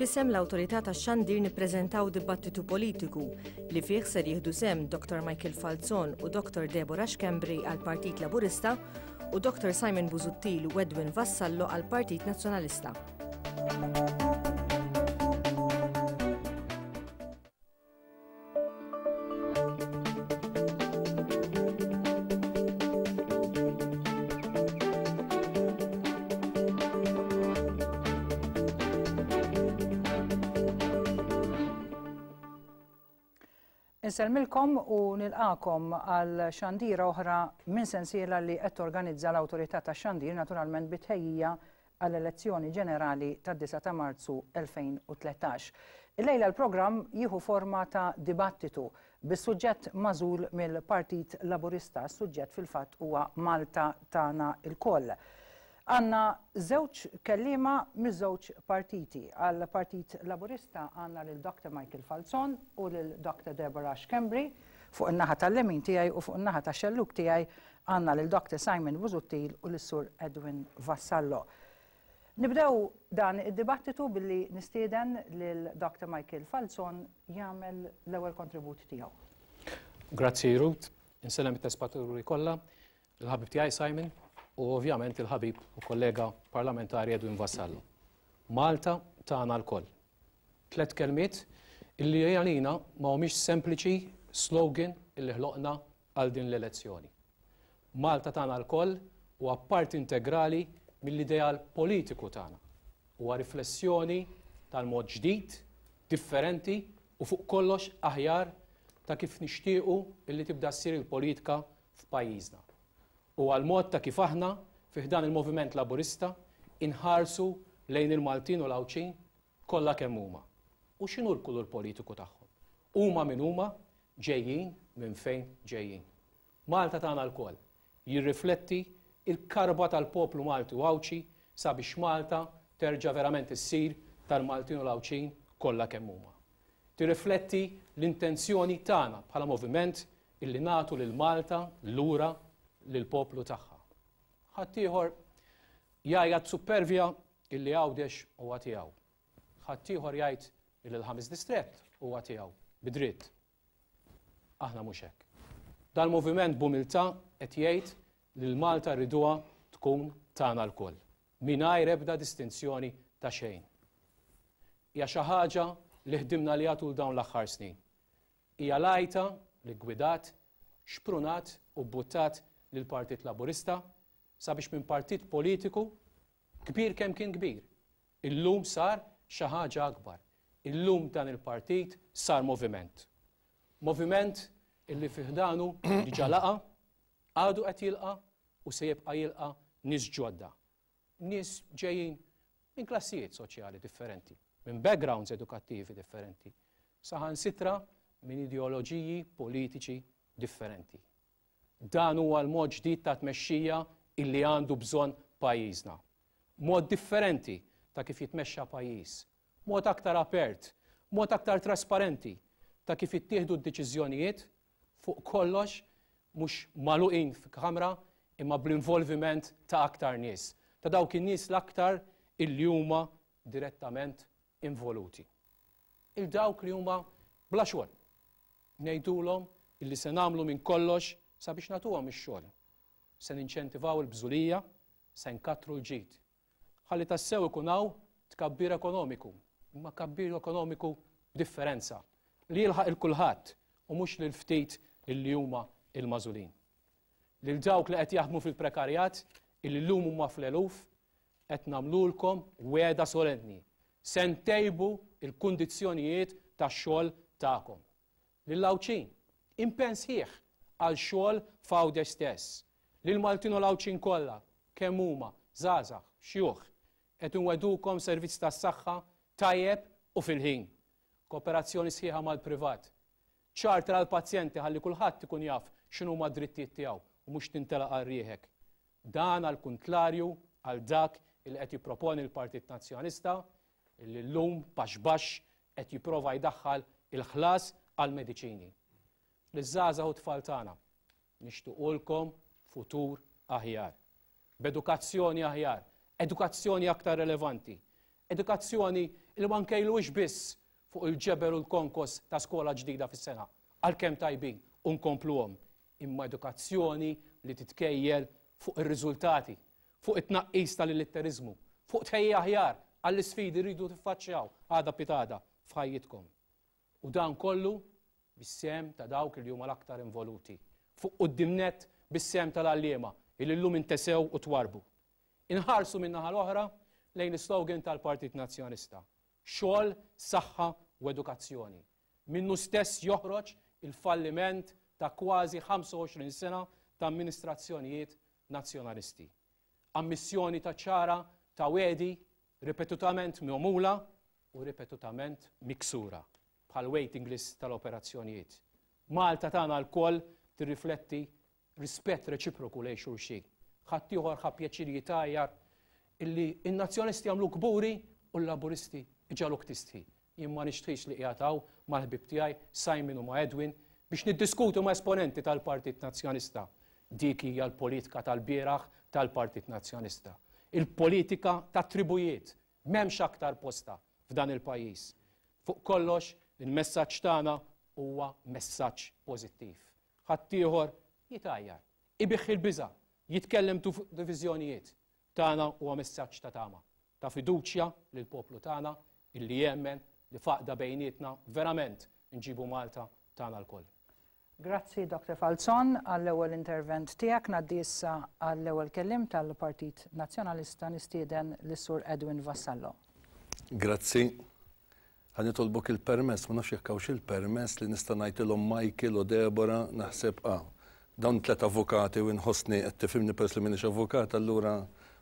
Fissem l-autorità ta' xandir nippreżentaw dibattitu politiku li fih ser jieħdu sem Dr. Michael Falzon u Dr. Deborah Xkembri għal Partit Laburista u Dr. Simon Buzuttil u Edwin Vassallo għal Partit Nazzjonalista. Inselmilkom u nilqakom għal xandira oħra minn sensiela li qed organizza l autorita ta' xandir naturalment bitħejja għall elezzjoni ġenerali tad 9 ta' Marzu 2013. Lejla l-programm jieħu forma ta' dibattitu bis-suġġett mażul mill-Partit Laburista, suġġett fil-fatt huwa Malta tagħna il-koll. Għanna zewċ kellima miż-żewġ partiti. Għal partit laburista għanna l-Dr. Michael Falzon u l-Dr. Deborah Shkembri fuq il-naħa tal-lemin tijaj u fuq il-naħa tal-xelluk tijaj għanna l-Dr. Simon Buzuttil u l-Sur Edwin Vassallo. Nibdew dan id-dibattitu billi nistieden lil-Dr. Michael Falzon jagħmel l-ewwel kontribut tiegħu. Grazzi Ruth, insellem it-tespaturi kollha, l-ħabib tiegħi Simon, u ovvjament il-ħabib u kollega parlamentari Edwin Vassallo. Malta tagħna l-koll. Tlet kelmiet illi għalina ma humiex sempliċi slogan illi ħloqna għal din l-elezzjoni. Malta tagħna l-koll u part integrali mill-ideal politiku tagħna. Huwa riflessjoni tal-mod ġdid, differenti u fuq kollox aħjar ta' kif nixtiequ illi tibda ssir il-politika f'pajjiżna u għal-mod ta' kif aħna fiħdan il-moviment laburista inħarsu lejn il-Maltin u l-Awċin kollha kemm huma. U x'inhu l-kulur politiku tagħhom? Huma minn huma ġejjin minn fejn ġejjin. Malta tagħna l-koll jirrifletti il-karba tal-poplu Malti u Awċi sabiex Malta terġa' verament issir tal-Maltin u l-Awċin kollha kemm huma. Tirrifletti l-intenzjoni tagħna bħala moviment illi natu lil Malta lura lill-poplu tagħha. ħattijħor jgħajja supervja illi għawdex huwa tiegħu. ħattijħor jgħid illi l-ħames distrett huwa tiegħu bidritt. Aħna mhux hekk. Dal-moviment bumilta qed jgħid li l-Malta ridua tkun tagħna lkoll mingħajr ebda distinzjoni ta' xejn. Hija xi ħaġa li ħdimna li għatul dawn l-aħħar snin. Hija lajta li gwidat, xprunat u buttat l partit Laburista sabiex minn partit politiku kbir kemm kien kbir. Illum sar xi ħaġa akbar. Illum dan il-partit sar moviment. Moviment illi fiħdanu diġa laqa, għadu qed jilqa u se jibqa' jilqa' nis ġodda. Nies ġejjin minn klassijiet soċjali differenti, minn backgrounds edukattivi differenti, saħan sitra minn ideoloġiji politiċi differenti. Dan huwa l-mod ġdid ta' tmexxija illi għandu bżonn pajjiżna. Mod differenti ta' kif jitmexxa pajjiż. Mod aktar apert, mod aktar trasparenti ta' kif jittieħdu d-deċiżjonijiet fuq kollox mhux maluqin f'kamra imma bl-involviment ta' aktar nies. Ta' dawk in-nies l-aktar illi huma direttament involuti. Il-dawk li huma bla xogħol. Ngħidulhom illi se nagħmlu minn kollox sabiex natuhom ix-xogħol. Se ninċentivaw il-bżulija, se nkatru l-ġid. Ħalli tassew ikunaw hawn tkabbir ekonomiku, imma kabbir ekonomiku differenza li jilħaq il-kulħadd u mhux lil ftit li huma il-mażulin. Lil dawk li qed jaħdmu fil-prekarjat illi llum huma fl-eluf qed nagħmlulkom weda solenni. Se ntejbu il-kundizzjonijiet tax-xogħol tagħkom. Lil lawċin, impensiħ għal xogħol fawder stess. Lil Maltin u lawċin kollha, kemm huma, żgħażagħ, xjuħ, qed inwedukom servizz tas-saħħa tajjeb u fil-ħin. Kooperazzjoni sħiħa mal-privat. ċarter għal pazjenti ħalli kulħadd ikun jaf xinu ma drittijiet tiegħu u mhux tintela rieħek. Dan għal kuntlarju għal dak il qed jipproponi l-Partit Nazzjonista li l-lum paċbax qed jipprova jdaħħal il-ħlas għal mediċini l-żaza u tfal tagħna. Nixtuqulkom futur aħjar. B'edukazzjoni aħjar, edukazzjoni aktar relevanti, edukazzjoni il ma nkejlux biss fuq il-ġebel u l-konkos ta' skola ġdida fis-sena. Għalkemm tajbin, nkompluhom. imma edukazzjoni li titkejjel fuq ir-riżultati, fuq it-tnaqqis tal-litterizmu, fuq tħejja aħjar għall-sfidi rridu tiffaċċjaw għada pitada f'ħajjitkom. U dan kollu bis-sem ta' dawk li huma l-aktar involuti. Fuq qudiemnet bis-sem tal-allima il illum intesew u twarbu. Inħarsu min-naħa l-oħra lejn is-slogan tal-Partit Nazzjonista. Xogħol, saħħa u edukazzjoni. Minnu stess joħroġ il-falliment ta' kważi 25 sena ta' amministrazzjonijiet nazzjonalisti. Ammissjoni ta' ċara ta' wedi, ripetutament mumula u ripetutament miksura bħal waiting list tal-operazzjonijiet. Malta tagħna l-koll tirrifletti rispett reċiproku lejn xulxin. Ħaddieħor ħa li jitajjar illi il nazzjonisti għamlu kburi u l-laburisti iġalu ktisti. Jien ma li jgħataw mal tijaj Simon u ma' Edwin biex niddiskutu ma' esponenti tal-Partit Nazzjonista. Dik hija l-politika tal-bieraħ tal-Partit Nazzjonista. Il-politika ta' tribujiet, memx aktar posta f'dan il-pajjiż. Fuq kollox Il-messaġġ tagħna huwa messaġġ pożittiv. Ħaddieħor jitajjar, ibiħ il-biża, jitkellem tu diviżjonijiet. Tagħna huwa messaġġ ta' tama, ta' fiduċja lil poplu tagħna illi jemmen li faqda bejnietna verament nġibu Malta tagħna l-koll. Grazzi, Dr. Falzon, għall-ewel intervent tijak, naddissa għall-ewel kellim tal-Partit Nazjonalista nistieden l-Sur Edwin Vassallo. Grazzi għan jitolbok il-permess, ma nafx kawx il-permess li nista' ngħidilhom Michael u Debora naħseb ah, dawn tlet avukati u nħossni qed pers li m'iniex avukat, allura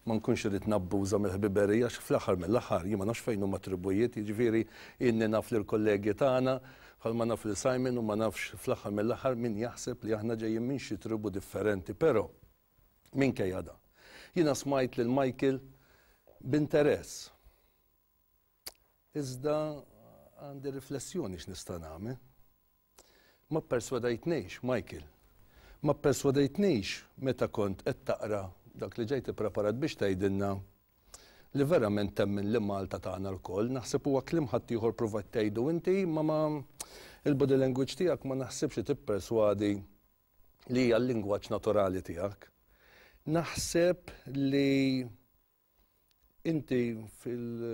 ma nkunx irid nabbuża mill-ħbiberija għax fl-aħħar mill-aħħar jien nafx fejn huma tribwijiet, jiġifieri inni naf lil kollegi tagħna għal ma naf li Simon u ma nafx fl-aħħar mill-aħħar min jaħseb li aħna ġejjin minn xi tribu differenti, però minn kejja da. Jiena smajt lil Michael b'interess. Iżda għandi riflessjoni x'nista' nagħmel. Ma perswadajtnejx, Michael. Ma perswadajtnejx meta kont qed taqra dak li ġejti preparat biex tgħidilna li verament temmin li Malta tagħna l-koll, naħseb huwa klim ħadd ieħor pruvat tgħidu inti, ma ma il-body language tiegħek ma naħsibx li tipperswadi li hija l-lingwaġġ naturali tiegħek. Naħseb li inti fil-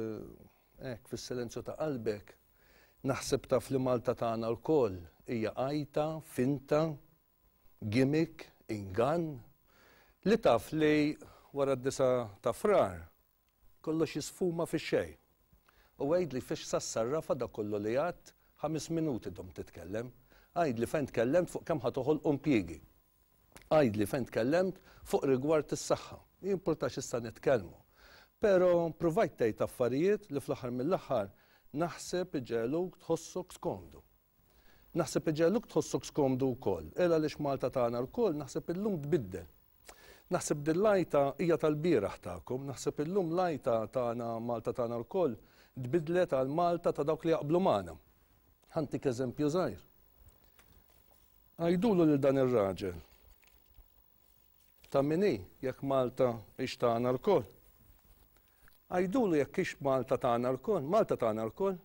ek, eh, fil-silenzju ta' qalbek naħseb taf li Malta tagħna l hija għajta, finta, gimmick, ingan, li taf li wara d-disa ta' frar kollox jisfuma fi xej. U għajd li fiex sassarra fada kollu li għat ħamis minuti dom titkellem. Għajd li fejn tkellemt fuq kem ħatuħol umpiegi. Għajd li fejn tkellemt fuq rigward is-saħħa. Jimportax issa nitkellmu. Pero provajt tajt affarijiet li fl-aħħar mill-aħħar naħseb ġeluk tħossok skomdu. Naħseb iġeluk tħossok skomdu u koll. Ela lix Malta taħna u koll, naħseb il-lum tbiddel. Naħseb dil-lajta hija tal-biraħ taħkom, naħseb il-lum lajta taħna Malta taħna u koll, tbidlet għal Malta ta' dawk li jaqblu maħna. Ħantik eżempju zaħir. Għajdullu li dan ir-raġel. Ta' minni, jekk Malta taħna u koll għajdulu jekk ix Malta tagħna l-kol, Malta tagħna l-kol.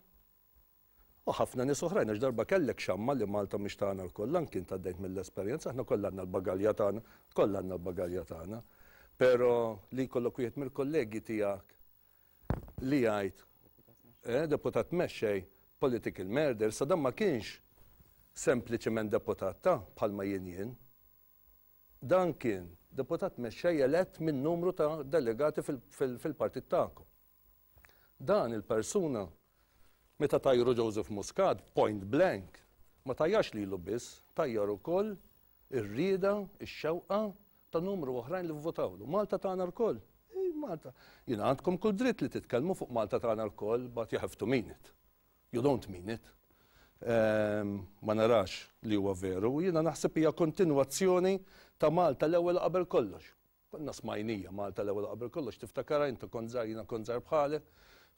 U ħafna nies oħrajn għax darba kellek xamma li Malta mhix tagħna l-kol, anki taddejt mill-esperjenza, aħna kollanna l-bagalja tagħna, koll għandna l-bagalja tagħna. pero li jkollok wieħed mill-kollegi tiegħek li jgħid eh, deputat mexxej political murder, sa damma ma kienx sempliċement deputat ta' bħalma jien jien. Dan kien deputat mexxej elett minn numru ta' delegati fil-partit tako. Dan il-persuna meta tajru Joseph Muscat point blank ma tajjax li biss, tajjaru kol ir-rieda, ix-xewqa ta' numru oħrajn li vvotawlu. Malta tagħna l kol eh, Malta. Jina għandkom kull dritt li titkellmu fuq Malta tagħna l kol but you have to mean it. You don't mean it. Ehm, ma narax li huwa veru, jiena naħseb hija kontinwazzjoni ta' Malta l-ewwel qabel kollox. Konna smajnija Malta l-ewwel qabel kollox, tiftakara inti konżar jiena konżar bħalek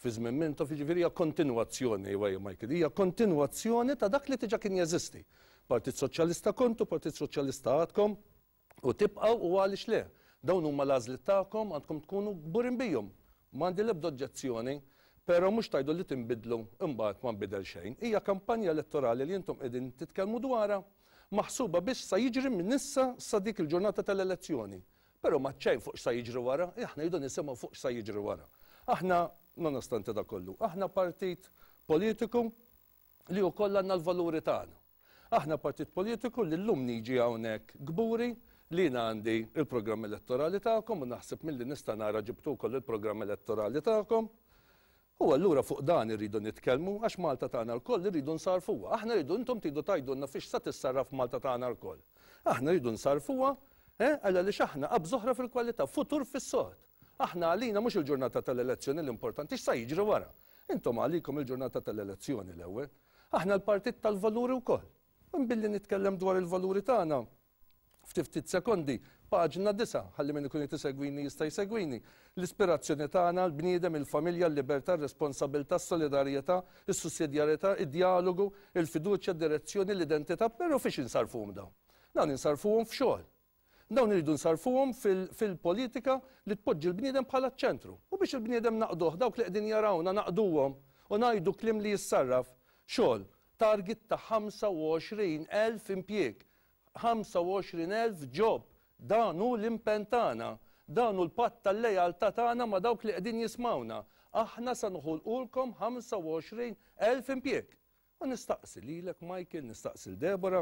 fi żmien mintu fiġifieri hija kontinwazzjoni wej Michael, hija kontinwazzjoni ta' dak li diġà kien jeżisti. Partit Soċjalista kontu, Partit Soċjalista għadkom u tibqgħu u għaliex le. Dawn huma l-għażlit tagħkom għandkom tkunu gburin bihom. M'għandi l-ebda oġġezzjoni Pero mux tajdu li timbidlu imbagħad ma nbidel xejn. Hija kampanja elettorali li intom qegħdin titkellmu dwarha maħsuba biex sa jiġri minn issa sa dik il-ġurnata tal-elezzjoni. Pero maċċejn fuq sa jiġri wara, eh, aħna jdu nisimgħu fuq sa jiġri wara. Aħna nonostanti da kollu, aħna partit politiku li wkoll għandna l-valuri tagħna. Aħna partit politiku li llum niġi hawnhekk gburi li għandi il-programm elettorali taħkom u naħseb milli nista' nara ġibtu koll il-programm elettorali taħkom. U allura fuq dan irridu nitkellmu għax Malta tagħna l-koll irridu nsarfuha. Aħna rridu intom tidu tajdunna fiex sa tissarraf Malta tagħna l-koll. Aħna rridu nsarfuha għalla li xaħna qabżoħra fil-kwalità, futur fis-sod. Aħna għalina mhux il-ġurnata tal-elezzjoni l-importanti x'sa jiġri wara. Intom għalikom il-ġurnata tal-elezzjoni l-ewwel. Aħna l-partit tal-valuri wkoll. Billi nitkellem dwar il-valuri tagħna ftit sekondi paġna disa, ħalli minn ikun jtisegwini jista' jsegwini. L-ispirazzjoni tagħna l-bniedem, il-familja, l-libertà, responsabilità, solidarjetà, is-sussidjarjetà, id-dialogu, il-fiduċja, direzzjoni, l-identità, pero fiex insarfuhom dawn. Dawn insarfuhom f'xogħol. Dawn iridu nsarfuhom fil-politika li tpoġġi l-bniedem bħala ċentru. U biex il-bniedem naqduh dawk li qegħdin jarawna naqduhom u ngħidu klim li jissarraf xogħol target ta' 25,000 impjieg, 25,000 job danu l-impentana, danu l-patt tal-lejalta tagħna ma dawk li qegħdin jismawna. Aħna sa noħolqulkom 25,000 impjeg. U nistaqsi lilek, Michael, nistaqsi Debora,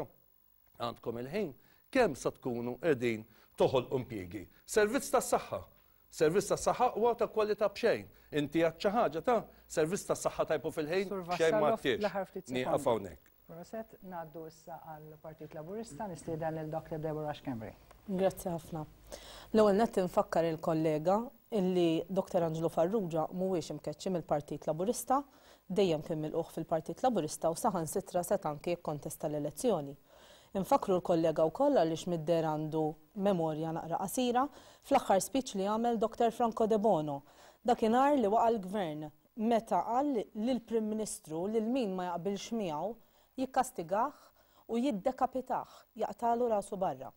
għandkom il-ħin, kemm sa tkunu qegħdin toħol impjegi. Servizz tas-saħħa. Servizz tas-saħħa u ta' kwalità b'xejn. Inti għad xi ta' servizz tas-saħħa tajpu fil-ħin xejn ma tiex. Nieqaf hawnhekk. Proset, naddu issa għal-Partit Laburista, nistieden l dr Deborah Xkembri. Grazzi ħafna. L-ewwel nett infakkar il-kollega illi Dr. Angelo Farrugia mhuwiex imkeċċi mill-Partit Laburista, dejjem kien mill fil-Partit Laburista u saħan sitra set anke jikkontesta l-elezzjoni. Infakru l-kollega u għaliex li xmidder għandu memorja naqra qasira fl aħħar speech li għamel Dr. Franco De Bono. Dakinhar li waqa l-gvern meta qal l-Prim Ministru li l-min ma jaqbilx miegħu jikkastigaħ u jiddekapitaħ jaqtalu rasu barra.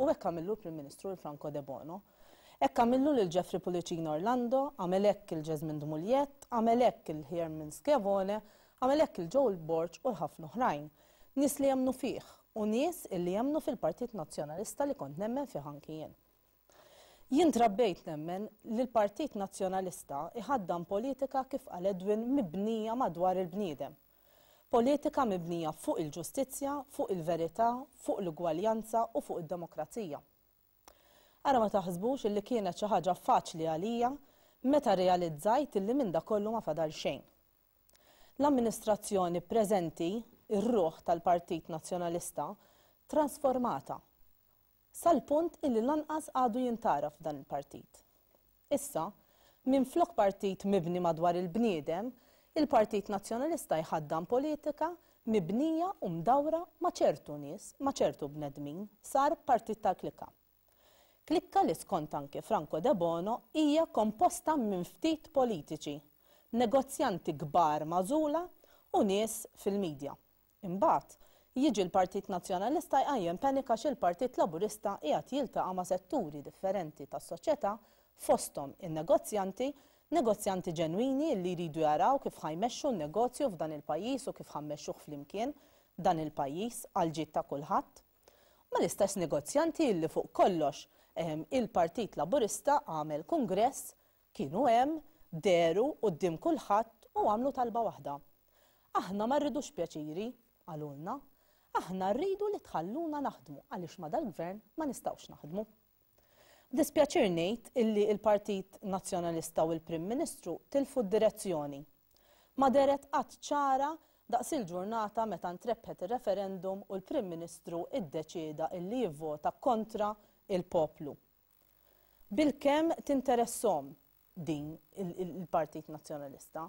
U hekk għamillu l-Prim-Ministru l-Franco De Bono. Hekk għamillu lil Jeffrey Pulicino Orlando, għamel hekk il-Jasmine Dumuljet, għamel hekk il-Hermin Skevone, għamel hekk il-Joel Borch u l-ħafna oħrajn. Nies li jemnu fih u nies illi jemnu fil-Partit Nazzjonalista li kont nemmen fi ħankijien. Jien trabbejt nemmen li l-Partit Nazzjonalista iħaddan politika kif għal Edwin mibnija madwar il-bniedem politika mibnija fuq il-ġustizzja, fuq il-verità, fuq l gwaljanza u fuq id-demokrazija. Għara ma taħsbux li kienet xi ħaġa faċli għalija meta realizzajt illi minn da kollu ma fadal xejn. L-amministrazzjoni preżenti, ir-ruħ tal-Partit Nazzjonalista, trasformata sal-punt illi lanqas għadu jintaraf dan il-partit. Issa, minn flok partit mibni madwar il-bniedem, il-Partit Nazzjonalista jħaddan politika mibnija u mdawra ma' ċertu nies, ma' ċertu bnedmin, sar partit ta' klika. Klikka li skont anke Franco De Bono hija komposta minn ftit politiċi, negozjanti kbar mażula u nies fil-medja. Imbagħad, jiġi l-Partit Nazjonalista jqajjem penika xil-Partit Laburista jgħat jiltaqa' ma' setturi differenti tas soċjetà fostom in-negozjanti Negozjanti ġenwini li ridu jaraw kif ħajmexxu n-negozju f'dan il-pajjiż u kif ħammexxu flimkien dan il-pajjiż għal ġid ta' kulħadd. Ma l-istess negozjanti li fuq kollox ehm, il-Partit Laburista għamel kongress kienu hemm deru ddim kulħadd u għamlu talba waħda. Aħna ma rridux pjaċiri għalulna, aħna rridu li tħalluna naħdmu għaliex ma dal-gvern ma nistawx naħdmu. Dispjaċir ngħid illi il-Partit Nazzjonalista u l-Prim Ministru tilfu d-direzzjoni. Ma deret qatt ċara daqs il-ġurnata meta ntrebħet ir-referendum u l-Prim Ministru iddeċieda illi jivvota kontra il-poplu. Bilkemm tinteressom din il-Partit Nazzjonalista,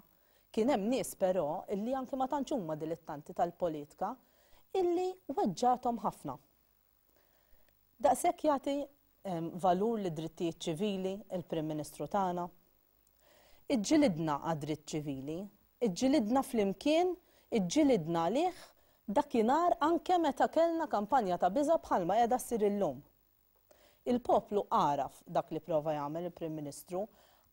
kien hemm nies però illi anke ma tantx huma dilettanti tal-politika illi weġġathom ħafna. Daqshekk jagħti valur li drittijiet ċivili il-Prim Ministru tagħna. Iġġilidna għad-dritt ċivili, iġġilidna fl-imkien, iġġilidna liħ dakinhar anke meta kellna kampanja ta' biża bħalma qiegħda ssir illum. Il-poplu għaraf dak li prova jagħmel il-Prim Ministru,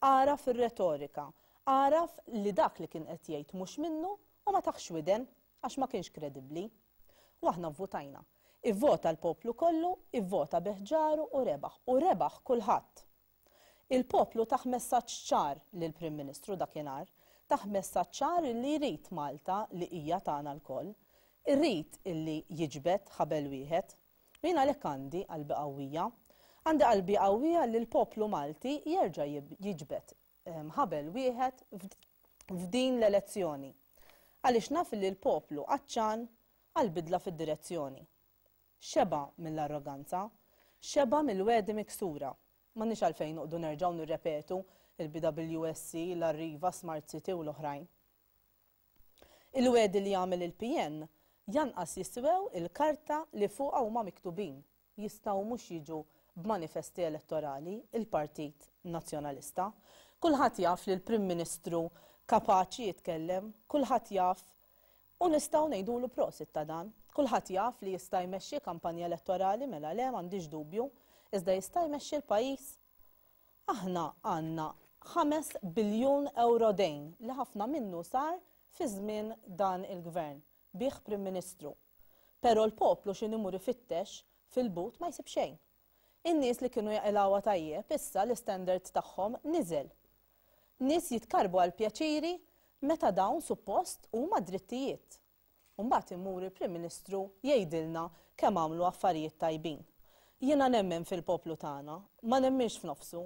għaraf ir-retorika, għaraf li dak li kien qed jgħid mhux minnu u ma taħx widen għax ma kienx kredibbli. Waħna vvutajna Ivvota l-poplu kollu, ivvota biħġaru u rebaħ, u rebaħ kulħadd. Il-poplu taħ messaġġ ċar l prim Ministru dakinhar, taħ ċar li jrid Malta li hija tagħna lkoll, irrid illi jiġbet ħabel wieħed. Jien għalhekk għandi qalbi qawwija, għandi qalbi qawwija li l-poplu Malti jerġa' jiġbet ehm, ħabel wieħed f'din l-elezzjoni. Għaliex naf li l-poplu għaċċan għal-bidla direzzjoni xeba mill-arroganza, xeba mill-wedi miksura. Ma nix għalfejn uqdu nerġaw nirrepetu il-BWSC, l-Arriva, Smart City u l-oħrajn. Il-wedi li jagħmel il-PN janqas jiswew il-karta li u huma miktubin jistgħu mhux jiġu b'manifesti elettorali il-Partit Nazzjonalista. Kulħadd jaf li l-Prim Ministru kapaċi jitkellem, kulħadd jaf u nistgħu ngħidulu prosit ta' dan. Kulħadd jaf li jista' jmexxi kampanja elettorali mela le m'għandix dubju, iżda jista' jmexxi l-pajjiż. Aħna għandna 5 biljun euro dejn li ħafna minnu sar fi żmien dan il-gvern bih Prim Ministru. Però l-poplu xi imuri fittex fil-but ma jisib xejn. In-nies li kienu jaqilawa tajjeb issa l-istandard tagħhom niżel. Nies jitkarbu għal pjaċiri meta dawn suppost huma drittijiet. Umbat immur il-Prim Ministru jgħidilna kemm għamlu affarijiet tajbin. Jiena nemmen fil-poplu tagħna, ma nemmix f'nofsu,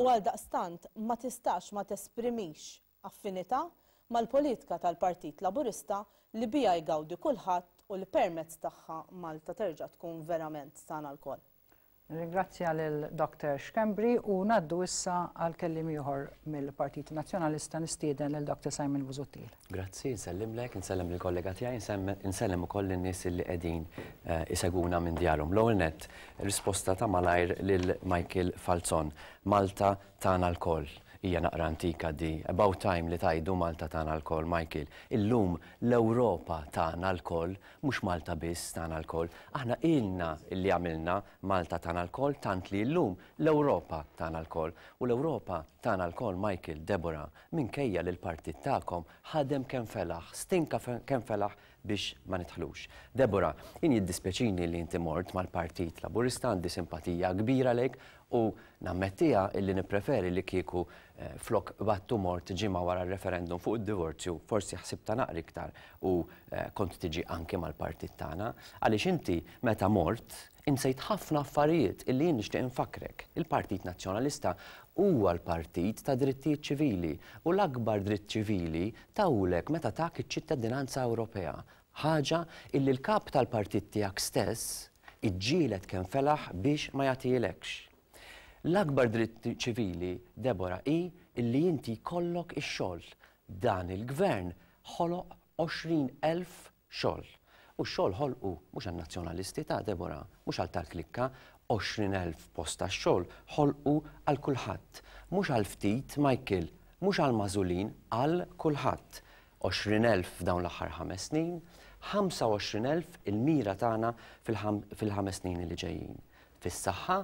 u għal daqstant ma tistax ma tesprimix affinità mal-politika tal-Partit Laburista li bija jgawdi kulħadd u li permezz tagħha Malta terġa' tkun verament sana l-koll. Ringrazzja l dr Xkembri u naddu issa għal kellim ieħor mill-Partit Nazzjonalista nistieden l dr Simon Buzutil. Grazzi, nsellim lek, nsellem lil kollega tiegħi, u ukoll n nies li qegħdin eh, iseguna minn djarhom. L-ewwel net risposta ta' malajr lil Michael Falzon, Malta tagħna l-koll hija naqra antika di, about time li tajdu Malta tagħna l Michael. Illum l-Ewropa tagħna l mux mhux Malta biss tagħna l aħna ilna li għamilna Malta tagħna l tant li llum l-Ewropa tagħna l U l-Ewropa tagħna l Michael, Deborah, minkejja li l-partit tagħkom ħadem kemm felaħ, stinka kemm felaħ biex ma nitħlux. Deborah, jien jiddispjaċini li inti mort mal-Partit Laburista għandi simpatija kbira lek u nammettija illi nipreferi li kieku flok battu mort ġimma wara referendum fuq id-divorzju, forsi ħsibta naqri iktar u eh, kont tiġi anke mal-partit tagħna, għaliex inti meta mort insejt ħafna affarijiet illi nixtieq infakrek. Il-Partit Nazzjonalista huwa l-partit ta' drittijiet ċivili u l-akbar dritt ċivili tawlek meta tak iċ-ċittadinanza Ewropea. Ħaġa illi l-kap tal-partit tiegħek stess iġġielet kemm felaħ biex ma jagħtilekx L-akbar dritt ċivili, Debora, i e, illi inti kollok ix-xogħol. Dan il-gvern ħoloq 20,000 xogħol. U xogħol ħolqu mhux għal nazzjonalisti ta' Debora, mhux għal tal-klikka, 20,000 posta xogħol ħolqu għal kulħadd. Mhux għal ftit, Michael, mhux għal mażulin, għal kulħadd. 20,000 dawn l-aħħar ħames snin, 25,000 il-mira tagħna fil-ħames snin li ġejjin. Fis-saħħa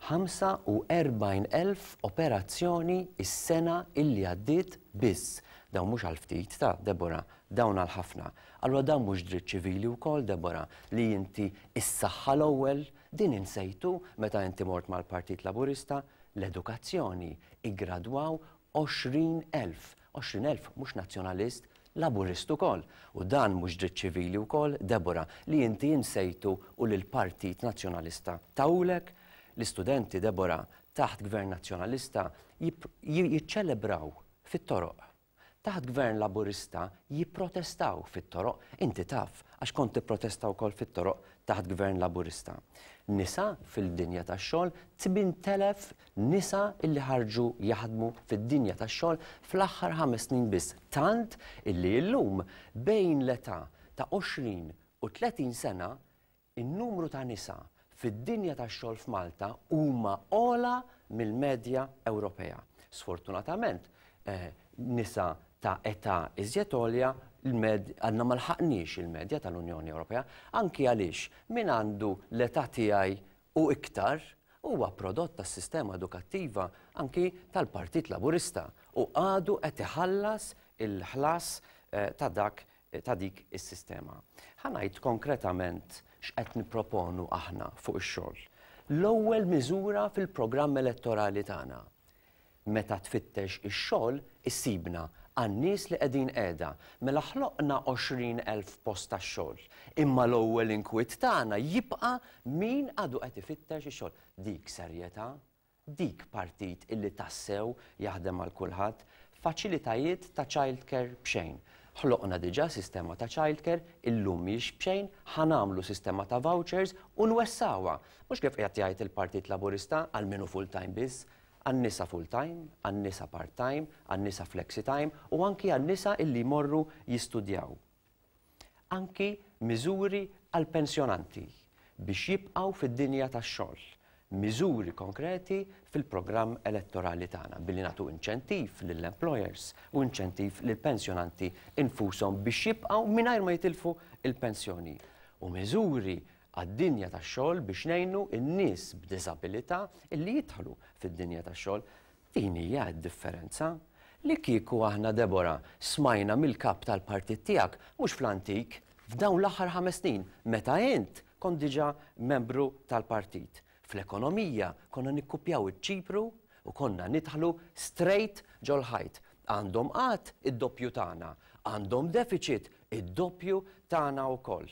45,000 operazzjoni is-sena illi għaddit biss. Dawn mhux għal ftit ta' Debora, dawn għal ħafna. Allura dawn mhux dritt ċivili wkoll Debora li inti is-saħħa l-ewwel din insejtu meta inti mort mal-Partit Laburista l-edukazzjoni igradwaw 20,000. 20,000 mhux nazzjonalist, laburistu kol. U dan mux dritt ċivili u kol, Debora, li inti jinsejtu u l-Partit Nazjonalista tawlek l-istudenti Debora taħt gvern nazzjonalista jiċċelebraw fit-toroq. Taħt gvern laburista jipprotestaw fit-toroq, inti taf, għax kont protestaw kol fit-toroq taħt gvern laburista. Nisa fil-dinja ta' xol, tibin telef nisa illi ħarġu jaħdmu fil-dinja ta' xol fl-axħar ħames snin biss. Tant illi illum bejn l-età ta' 20 u 30 sena, il-numru ta' nisa' fid-dinja tax-xogħol f'Malta huma ola mill-medja Ewropea. Sfortunatament, eh, nisa ta' età iżjed għanna malħaqnix il-medja tal-Unjoni Ewropea, anki għaliex min għandu l-età tiegħi u iktar huwa prodott tas-sistema edukattiva anki tal-Partit Laburista u għadu qed iħallas il-ħlas eh, ta' dak ta' dik is-sistema. Ħanajt konkretament x'qed nipproponu aħna fuq ix-xogħol. L-ewwel miżura fil-programm elettorali tagħna. Meta tfittex ix-xogħol issibna għan-nies li qegħdin qiegħda mela ħloqna 20,000 post ta' xogħol. Imma l-ewwel inkwiet tagħna jibqa' min għadu qed ifittex ix-xogħol. Dik serjetà, dik partit illi tassew jaħdem għal kulħadd, faċilitajiet ta' child care bxejn ħloqna diġa sistema ta' childcare, illum miex bxejn, ħanamlu sistema ta' vouchers u n-wessawa. Mux kif qed il-Partit Laburista għal minu full-time biss, għan-nisa full-time, għan-nisa part-time, għan-nisa flexi-time u anki għan-nisa illi morru jistudjaw. Anki miżuri għal-pensjonanti biex jibqaw fid-dinja tax-xogħol miżuri konkreti fil-programm elettorali tagħna billi nagħtu inċentiv lill-employers u inċentiv lill-pensjonanti infushom biex jibqgħu mingħajr ma jitilfu il-pensjoni. U miżuri għad-dinja tax-xogħol biex ngħinu n-nies b'diżabilità li jidħlu fid-dinja tax-xogħol. Din hija d-differenza li kieku aħna Debora smajna mill-kap tal-partit tiegħek mhux fl-antik f'dawn l-aħħar ħames snin meta int kont diġà membru tal-partit fl-ekonomija konna nikkupjaw iċ-ċipru u konna nitħlu straight ġolħajt. Għandhom għat id-doppju tagħna, għandhom deficit id-doppju tagħna wkoll.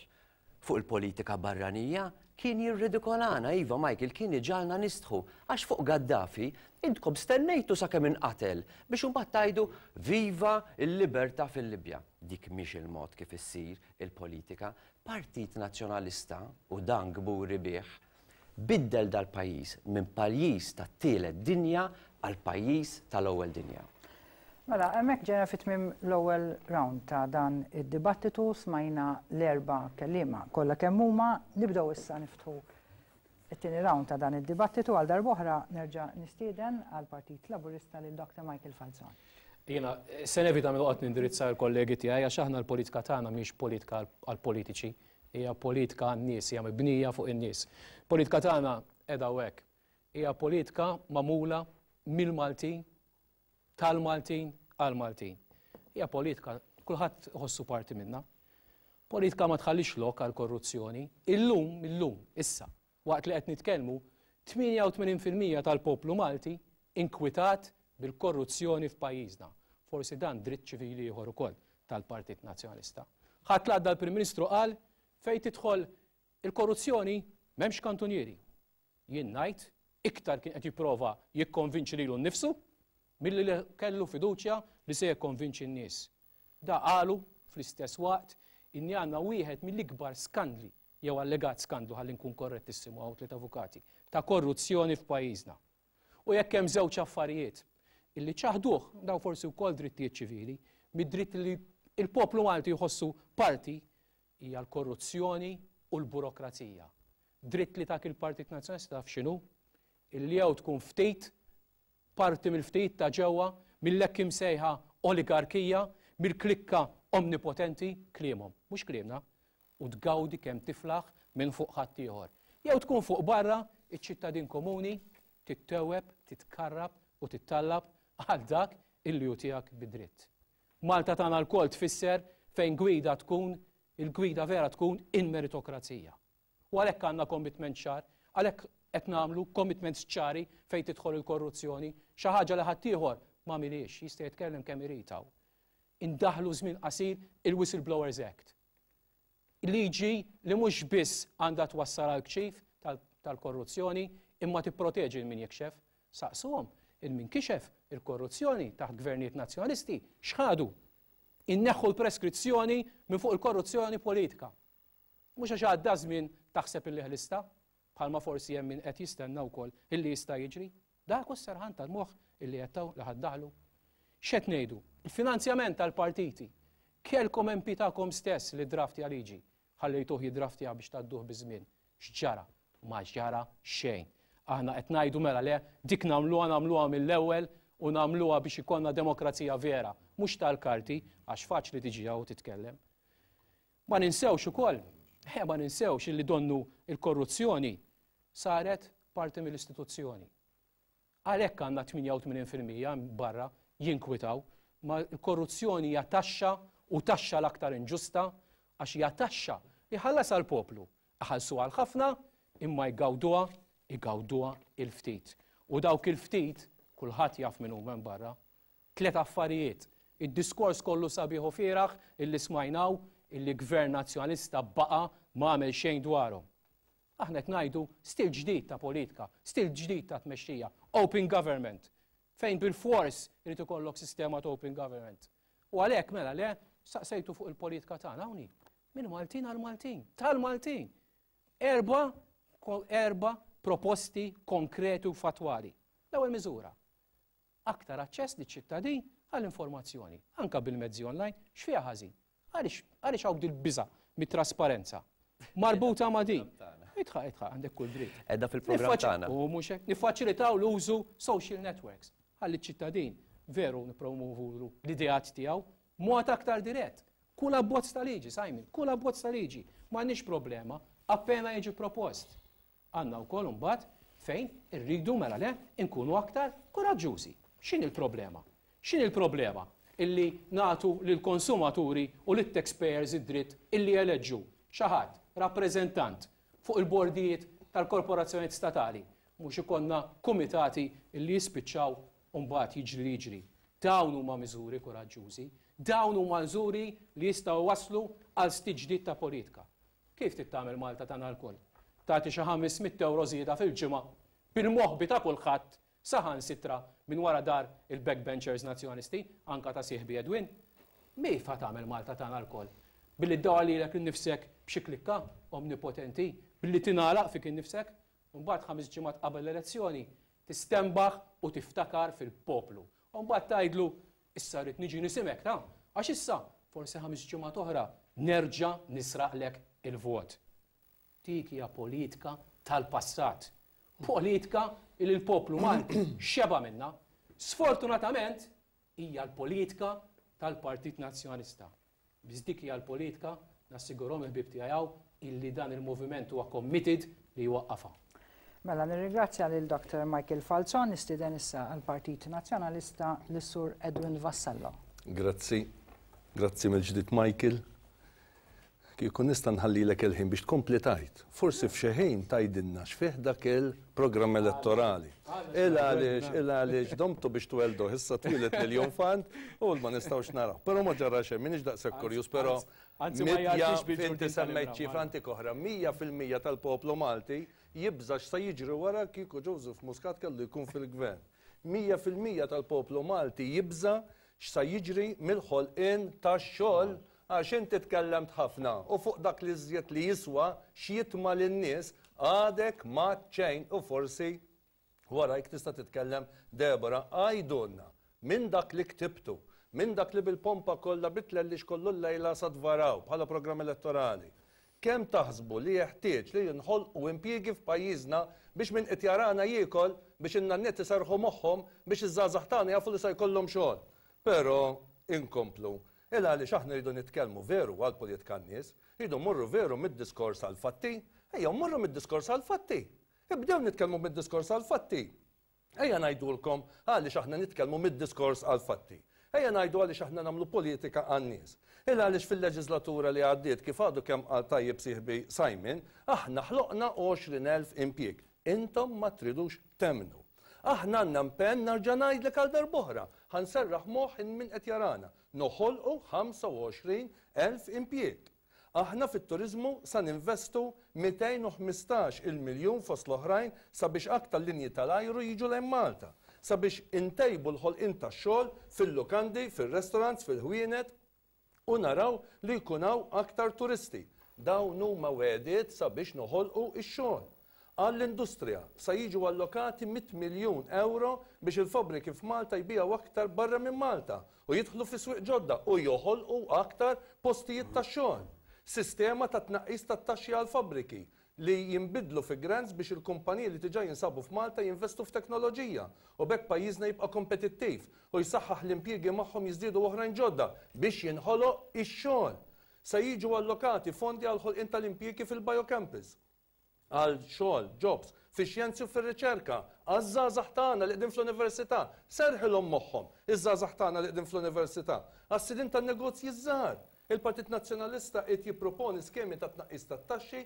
Fuq il-politika barranija kien jirridikolana, Iva Michael kien iġalna nistħu, għax fuq Gaddafi, intkom stennejtu sa' kemm inqatel biex imbagħad tajdu viva il-libertà fil-Libja. Dik miex il-mod kif issir il-politika. Partit Nazzjonalista u dan gburi bih biddel dal-pajis minn pajis ta' tielet dinja għal pajis tal-ewwel dinja. Mela, emmek ġena fitmim l-ewwel round ta' dan id-dibattitu smajna l-erba kellima kollha kemm huma nibdew issa niftħu it-tieni round ta' dan id-dibattitu għal darboħra nerġa' nistieden għal Partit Laburista lil Dr. Michael Falzon. Jena, se nevita mill waqt nindirizza l-kollegi tiegħi għax aħna l-politika tagħna mhix politika għal politiċi hija politika n nies hija mibnija fuq in-nies. Politika tagħna qiegħda hekk. Hija politika mamula mill-Maltin, tal-Maltin, għal-Maltin. Hija politika kulħadd ħossu parti minna. Politika ma tħallix lok għal korruzzjoni. Illum, illum, issa, waqt li qed nitkellmu, 88% tal-poplu Malti inkwitat bil-korruzzjoni f'pajjiżna. Forsi dan dritt ċivili ieħor ukoll tal-Partit Nazzjonalista. Ħadd l-Prim Ministru qal fej tidħol il-korruzzjoni m'hemmx kantunieri. Jien ngħid iktar kien qed jipprova jikkonvinċi lilu nnifsu milli kellu fiduċja li se jikkonvinċi n-nies. Da qalu fl-istess waqt inni għandna wieħed mill-ikbar skandli jew allegat skandlu ħalli nkun korrettissimu għaw tliet avukati ta' korruzzjoni f'pajjiżna. U jekk hemm żewġ affarijiet illi ċaħduh daw forsi wkoll drittijiet ċivili, mid-dritt li il-poplu Malti jħossu parti hija l-korruzzjoni u l-burokrazija. Dritt li dak il-Partit Nazzjonalista taf x'inhu illi jew tkun ftit parti mill-ftit ta' ġewwa mill-lekk imsejħa oligarkija mill-klikka omnipotenti kliemhom. Mhux kliemna, u tgawdi kemm tiflaħ minn fuq ħadd ieħor. Jew tkun fuq barra iċ-ċittadin komuni titteweb, titkarrab u tittallab għal dak illi jutijak bidritt. Malta tagħna l-kol tfisser fejn gwida tkun il-gwida vera tkun in-meritokrazija. U għalhekk għandna kommitment ċar, għalhekk qed nagħmlu kommitment ċari fejn tidħol il-korruzzjoni, xi ħaġa li ħaddieħor ma miliex jista' jitkellem kemm iritaw. Indaħlu żmien qasir il-Whistleblowers Act. Liġi li mhux biss għandha twassal għal kċif tal-korruzzjoni imma tipproteġi min jekxef. Saqsuhom il-min kixef il-korruzzjoni taħt gvernijiet nazzjonalisti xħadu inneħħu l-preskrizzjoni minn fuq il-korruzzjoni politika. Mhux għax għadda żmien taħseb il liħlista bħalma forsi hemm min qed jistenna wkoll illi jista' jiġri. Dak u serħan tal-moħħ illi jettaw li ħaddaħlu. X'qed ngħidu? Il-finanzjament tal-partiti. Kelkom MP tagħkom stess li drafti għaliġi. Ħallejtuh jidraftija biex tadduh biżmien. X'ġara? Ma ġara xejn. Aħna qed ngħidu mela le dik nagħmluha nagħmluha mill-ewwel u nagħmluha biex ikollna demokrazija vera, mhux tal-karti, għax faċli tiġi għaw titkellem. Ma ninsewx ukoll, ma ninsewx li donnu il-korruzzjoni saret parti mill-istituzzjoni. Għalhekk għandna 88% barra jinkwitaw ma l-korruzzjoni hija taxxa u taxxa l-aktar inġusta għax hija taxxa li ħallas għall-poplu. Ħallsu għal ħafna imma jgawduha jgawduha il-ftit. U dawk il-ftit kulħadd jaf minn hemm barra tliet affarijiet il diskors kollu sabiħu firaħ illi smajnaw illi gvern nazjonalista baqa ma għamil xejn dwarhom. Aħna qed ngħidu stil ġdid ta' politika, stil ġdid ta' tmexxija, open government. Fejn bil-fors irid ikollok sistema ta' open government. U għalhekk mela le saqsejtu fuq il-politika tagħna hawnhekk. Min Maltin għal Maltin, tal-Maltin. Erba, erba proposti konkretu fatwali. L-ewwel miżura. Aktar aċċess li ċittadin għall-informazzjoni, anka bil-mezzi online, xfija ħażin. Għaliex għawd il-biża mit-trasparenza. Marbuta ma di. Itħa, itħa, għandek kull dritt. Edda fil program tagħna. Oh, u niffaċilitaw l-użu social networks għalli ċittadin veru nipromuvu l-idejat tiegħu mod aktar dirett. Kull abbozz ta' liġi, kula kull abbozz ta' liġi, m'għandniex problema appena jiġi propost. u wkoll bat, fejn irridu mela le inkunu aktar koraġġużi. X'in il-problema? Xin il-problema? Illi natu l-konsumaturi u l-taxpayers id-dritt illi eleġġu xaħat, rappresentant fuq il-bordijiet tal-korporazzjoniet statali, mux ikonna komitati illi jispiċċaw un-bat jiġri jiġri. Dawn huma miżuri koraġġużi, dawn huma miżuri li jistgħu waslu għal stiġdid ta' politika. Kif tittamel Malta tagħna l-koll? Tagħti xi 500 euro żieda fil-ġimgħa bil-moħbi ta' kulħadd Saħan sitra minn wara dar il-backbenchers nazjonisti, anka ta' siħbi Edwin, mi fatam tagħmel Malta tagħna narkol? Billi d-dawa li l-ek nifsek b'xi klikka omnipotenti, billi fi fik nifsek, mbagħad ħames ġimgħat qabel l-elezzjoni tistembaħ u tiftakar fil-poplu. Mbagħad tajdlu issa rrid niġi nisimek ta' għax issa forsi ħames ġimat oħra nerġa' nisraqlek il-vot. Dik hija politika tal-passat. Politika il poplu Malti xeba minna, sfortunatament hija l-politika tal-Partit Nazzjonalista. Bizdik hija l-politika nassigurom il-bib tijaw, illi dan il-moviment huwa committed li jwaqqafha. Mela, nirringrazzja lil dr Michael Falzon, istiden issa għal-Partit Nazjonalista l-Sur Edwin Vassallo. Grazzi, grazzi mill-ġdid Michael jkun nista' nħallilek il-ħin biex tkompli tajt. Forsi f'xeħin tajdinna x'fih dak il-programm elettorali. Il għaliex, il għalix, domtu biex tweldu, issa twilet miljon fant, u l-ma nistawx naraw. Pero ma ġarra xe, minix daqseg kurjus, pero mitja finti semmejt ċifranti koħra, mija fil-mija tal-poplu Malti jibżax sa jiġri wara kiku Joseph Muscat kellu jkun fil-gvern. Mija fil-mija tal-poplu Malti jibża x'sa jiġri mill-ħolqien tax-xogħol għax inti tkellemt ħafna u fuq dak li żjed li jiswa x'jitma lin-nies għadek ma ċejn u forsi warajk tista' titkellem Debora għajdunna minn dak li ktibtu, minn dak li bil-pompa kollha bitlellix kollu lejla sadvaraw bħala programm elettorali kem taħsbu li jeħtieġ li jinħol u impjiegi f'pajjiżna biex minn qed jarana jiekol biex in-nanniet sarħu moħħhom biex iż-żgħażagħ tagħna jafu li se jkollhom xogħol. Però inkomplu Illa għaliex aħna rridu nitkellmu veru għal politika n-nies, rridu morru veru mid-diskors għal fatti, ejja morru mid-diskors għal fatti. Ibdew nitkellmu mid-diskors għal fatti. Ejja ngħidulkom għaliex aħna nitkellmu mid-diskors għal fatti. Ejja najdu għalli aħna namlu politika għannis. Illa għalli fil-leġizlatura li għaddiet kif għadu kem tajjeb siħbi Simon, aħna ħloqna 20.000 impjek. Intom ma tridux temnu. Aħna nampen narġanajd li kaldar boħra ħanserraħ moħ minn qed jarana. Noħolqu 25,000 impjieg. Aħna fit-turizmu sa ninvestu 215 il-miljun fost l-oħrajn sabiex aktar linji tal-ajru jiġu lejn Malta, sabiex intejbu l-ħolqin tax-xogħol fil-lukandi, fil-restorants, fil-ħwienet u naraw li kunaw aktar turisti. Dawn huma wegħdiet sabiex noħolqu ix-xogħol għall-industrija sa jiġu allokati 100 miljun euro biex il-fabrik f'Malta jbijaw aktar barra minn Malta u jidħlu fi swieq ġodda u joħolqu aktar postijiet ta' xogħol. Sistema ta' tnaqqis ta' taxxi għal-fabriki li jimbidlu fi grants biex il-kumpaniji li tiġa jinsabu f'Malta jinvestu f'teknoloġija u bekk pajjiżna jibqa' kompetittiv u jsaħħaħ l-impjiegi magħhom jiżdiedu oħrajn ġodda biex jinħoloq ix-xogħol. Sa jiġu allokati fondi għal ħolqien tal-impjiegi fil-biocampus għal xogħol, jobs, fix-xjenzi u fir-riċerka, għaż zaħtana tagħna li għedin fl-università, serħilhom moħħhom, iż-żgħażagħ li għedin fl-università, għas-sidin tan-negozji żgħar. Il-Partit Nazzjonalista qed jipproponi skemi ta' tnaqqis tat-taxxi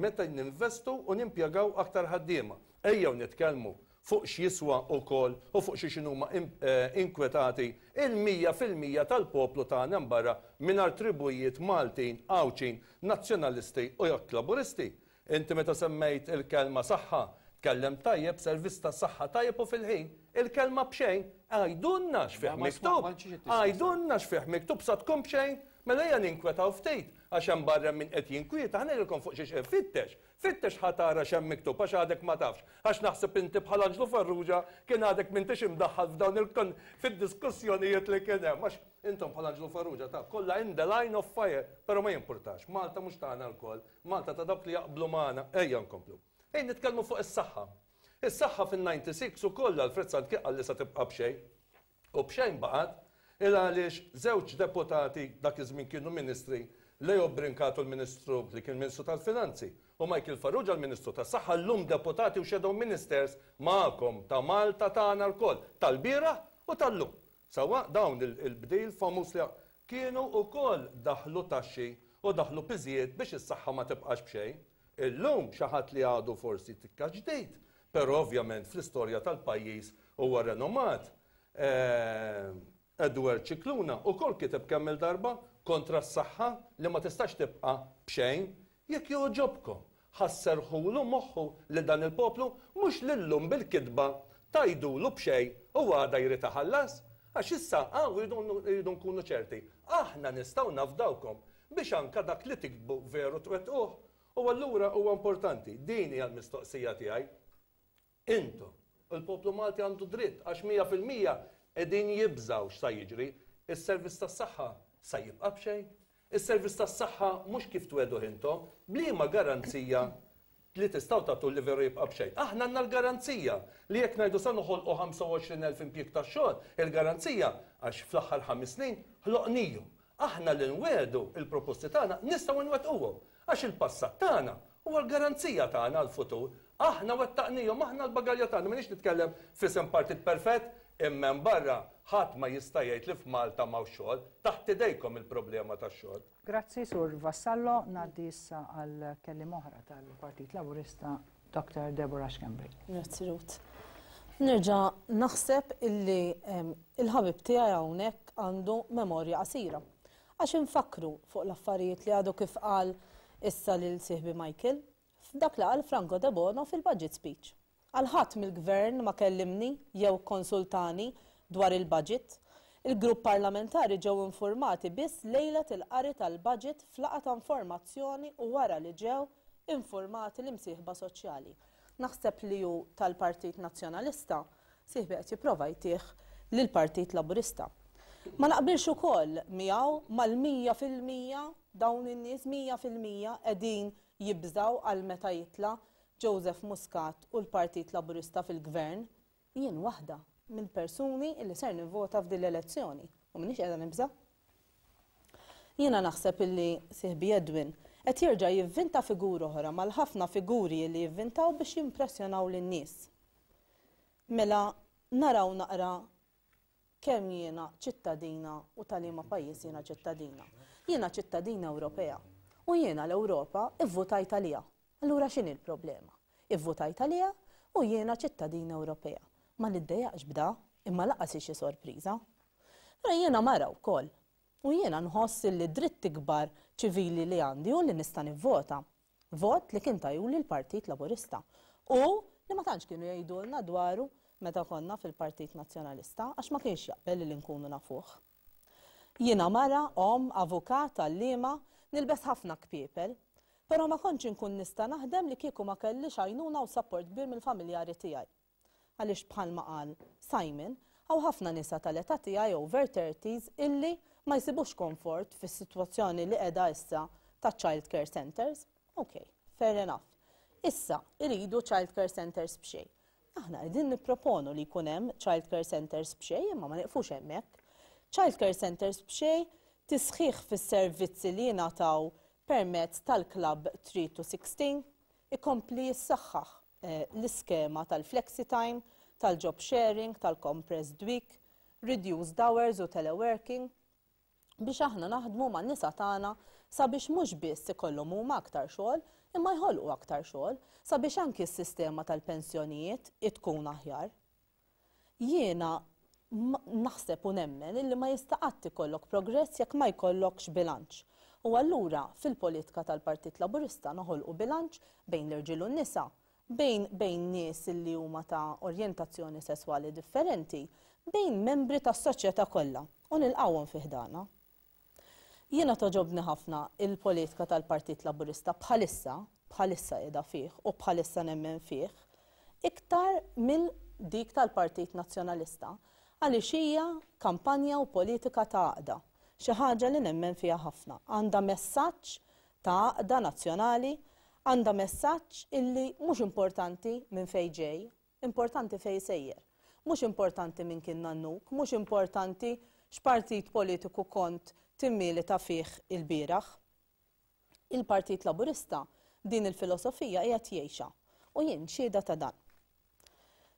meta ninvestu u nimpjagaw aktar ħaddiema. Ejjew nitkellmu fuq x'jiswa wkoll u fuq xi huma eh, inkwetati il-mija fil-mija tal-poplu tagħna barra mingħajr tribujiet Maltin, Awċin, Nazzjonalisti u jekk Laburisti. انت متى سميت الكلمة صحة تكلم طيب سيرفيس صحة طيب وفي الحين الكلمة بشيء اي دون ناش فيه مكتوب اي دون ناش فيه مكتوب ساتكم بشيء ما لا ينكوت او فتيت عشان برا من اتين كويت احنا لكم فوق شيء فتش فتش حتى عشان مكتوب عشان هادك ما تعرفش عشان نحسب انت بحال انجلو فروجا كان هادك منتش مدحض في دون الكن في الديسكسيون ايت مش intom bħala ġlu farruġa ta' kollha in the line of fire, però ma jimpurtax. Malta mhux tagħna l Malta ta' dawk li jaqblu magħna, ejja nkomplu. Ejn nitkellmu fuq is-saħħa. Is-saħħa fin-96 u kolla l-Frezza tkiqqa li sa tibqa' b'xejn. U b'xejn baqgħet il għaliex żewġ deputati dak iż-żmien kienu ministri Leo Brinkatu l-Ministru li kien Ministru tal-Finanzi u Michael Farrugia l-Ministru tas saħħa l-lum deputati u xedow ministers ma'kom ta' Malta ta' l tal-bira u tal-lum. Sawa dawn il-bdejl famus li kienu u koll daħlu taxxi u daħlu pizziet biex is-saħħa ma tibqax b'xejn. Illum xi ħadd li għadu forsi tikka ġdejt, però ovvjament fl-istorja tal-pajjiż huwa renomat. Eh, Edward Ċikluna u kol kitab kemmel darba kontra s-saħħa li ma tistax tibqa bxejn jekk joġobkom. Ħasserħulu moħħu li dan il-poplu mux l-lum bil-kidba tajdu lu bxej u għada jirita ħallas Għax issa, għaw ah, rridu nkunu ċerti, aħna nistaw nafdawkom biex anka dak li tikbu veru twetquh. U allura huwa importanti, din hija l-mistoqsija tiegħi. Intom, il-poplu Malti għandu dritt għax 100% qegħdin jibżaw x'sa jiġri, is-servizz tas-saħħa sa jibqa' il is-servizz tas-saħħa mhux kif twedu intom, bliema garanzija li tistaw tagħtu l-liveru jibqa' b'xejn. Aħna għandna l-garanzija li jekk ngħidu sa noħolqu 25,000 impjieg tax-xogħol, il-garanzija għax fl-aħħar ħames snin ħloqniju. Aħna li nwedu il-proposti tagħna nistgħu nwettquhom għax il-passat tagħna huwa l-garanzija tagħna l-futur. Aħna wettaqnijhom aħna l-bagalja tagħna m'iniex nitkellem fisem partit perfett imman barra ħadd ma jista' jgħid li f'Malta ma' xogħol, taħt idejkom il-problema tax xogħol. Grazzi Sur Vassallo, ngħaddi issa għal kellim oħra tal-Partit Laburista Dr. Deborah Schembri. Grazzi Ruth. Nerġa' naħseb illi il-ħabib tiegħi hawnhekk għandu memorja qasira. Għax infakru fuq l-affarijiet li għadu kif qal issa lil sieħbi Michael, f'dak li qal Franco De Bono fil-budget speech. Għal ħadd mill-gvern ma kellimni jew konsultani dwar il-budget. Il-grupp parlamentari ġew informati biss lejla til-qari tal-budget flaqa ta' informazzjoni u wara li ġew informati l-imsieħba soċjali. Naħseb li ju tal-Partit Nazzjonalista siħbeq jipprova jtieħ lill-Partit Laburista. Ma naqbilx ukoll miegħu mal-100 fil-mija dawn in-nies 100 fil-mija qegħdin jibżaw għal meta jitla' Joseph Muscat u l-Partit Laburista fil-Gvern jien waħda mill persuni illi ser nivvota f'din l-elezzjoni u minnix qiegħda nibża. Jiena naħseb illi siħbi Edwin qed jerġa' jivvinta figur oħra mal-ħafna figuri li jivvintaw biex jimpressjonaw lin-nies. Mela naraw naqra kemm jiena ċittadina u tal-ima pajjiż jiena ċittadina. Jiena ċittadina Ewropea u jiena l-Ewropa ivvutajt Italija. Allura x'in il-problema? Ivvutajt Italija u jiena ċittadina Ewropea ma niddejaqx b'da, imma laqas xi sorpriża. Ra jiena mara wkoll. U jiena nħoss li dritt ikbar ċivili li għandi u li nista' nivvota. Vot li kien tajuli l-Partit Laburista. U li ma tantx kienu jgħidulna dwaru meta konna fil-Partit Nazzjonalista għax ma kienx jaqbel li nkunu nafuh. Jiena mara, om, avukat, allima, nilbes ħafna kpipel, pero ma konċin nkun nista naħdem li kieku ma kellix għajnuna u support kbir mill-familjari tiegħi għaliex bħalma għal Simon, għaw ħafna nisa tal-età tiegħi over 30s illi ma jsibux komfort fis-sitwazzjoni li qiegħda issa ta' child care centers. Ok, fair enough. Issa iridu child care centers b'xej. Aħna qegħdin nipproponu li jkun hemm child care centers b'xej imma ma neqfux hemmhekk. Child care centers b'xej tisħiħ fis-servizzi li jingħataw permezz tal-klab 3 to 16 ikompli s-saxħaħ Eh, l-iskema tal-flexi time, tal-job sharing, tal-compressed week, reduced hours u teleworking biex aħna naħdmu ma' nisa tagħna sabiex mhux biss ikollhom huma aktar xogħol imma jħolqu aktar xogħol sabiex anki s-sistema tal-pensjonijiet tkun aħjar. Jiena naħseb u nemmen illi ma jistaqatti ikollok progress jekk ma jkollokx bilanċ. U allura fil-politika tal-Partit Laburista noħolqu bilanċ bejn l-irġiel n-nisa bejn bejn nies li huma ta' orjentazzjoni sesswali differenti, bejn membri tas soċjetà kollha u nilqawhom fi ħdana. Jiena toġobni ħafna il-politika tal-Partit Laburista bħalissa, bħalissa qiegħda fih u bħalissa nemmen fih, iktar minn dik tal-Partit Nazzjonalista għaliex hija kampanja u politika ta' għaqda. Xi ħaġa li nemmen fiha ħafna, għandha messaġġ ta' għaqda nazzjonali għanda messaċ illi mux importanti minn fejġej, ġej, importanti fej Mux importanti minn kien nannuk, mux importanti x'partit politiku kont timmili ta' fih il-biraħ. Il-Partit Laburista din il-filosofija hija tjejxa u jien xieda ta' dan.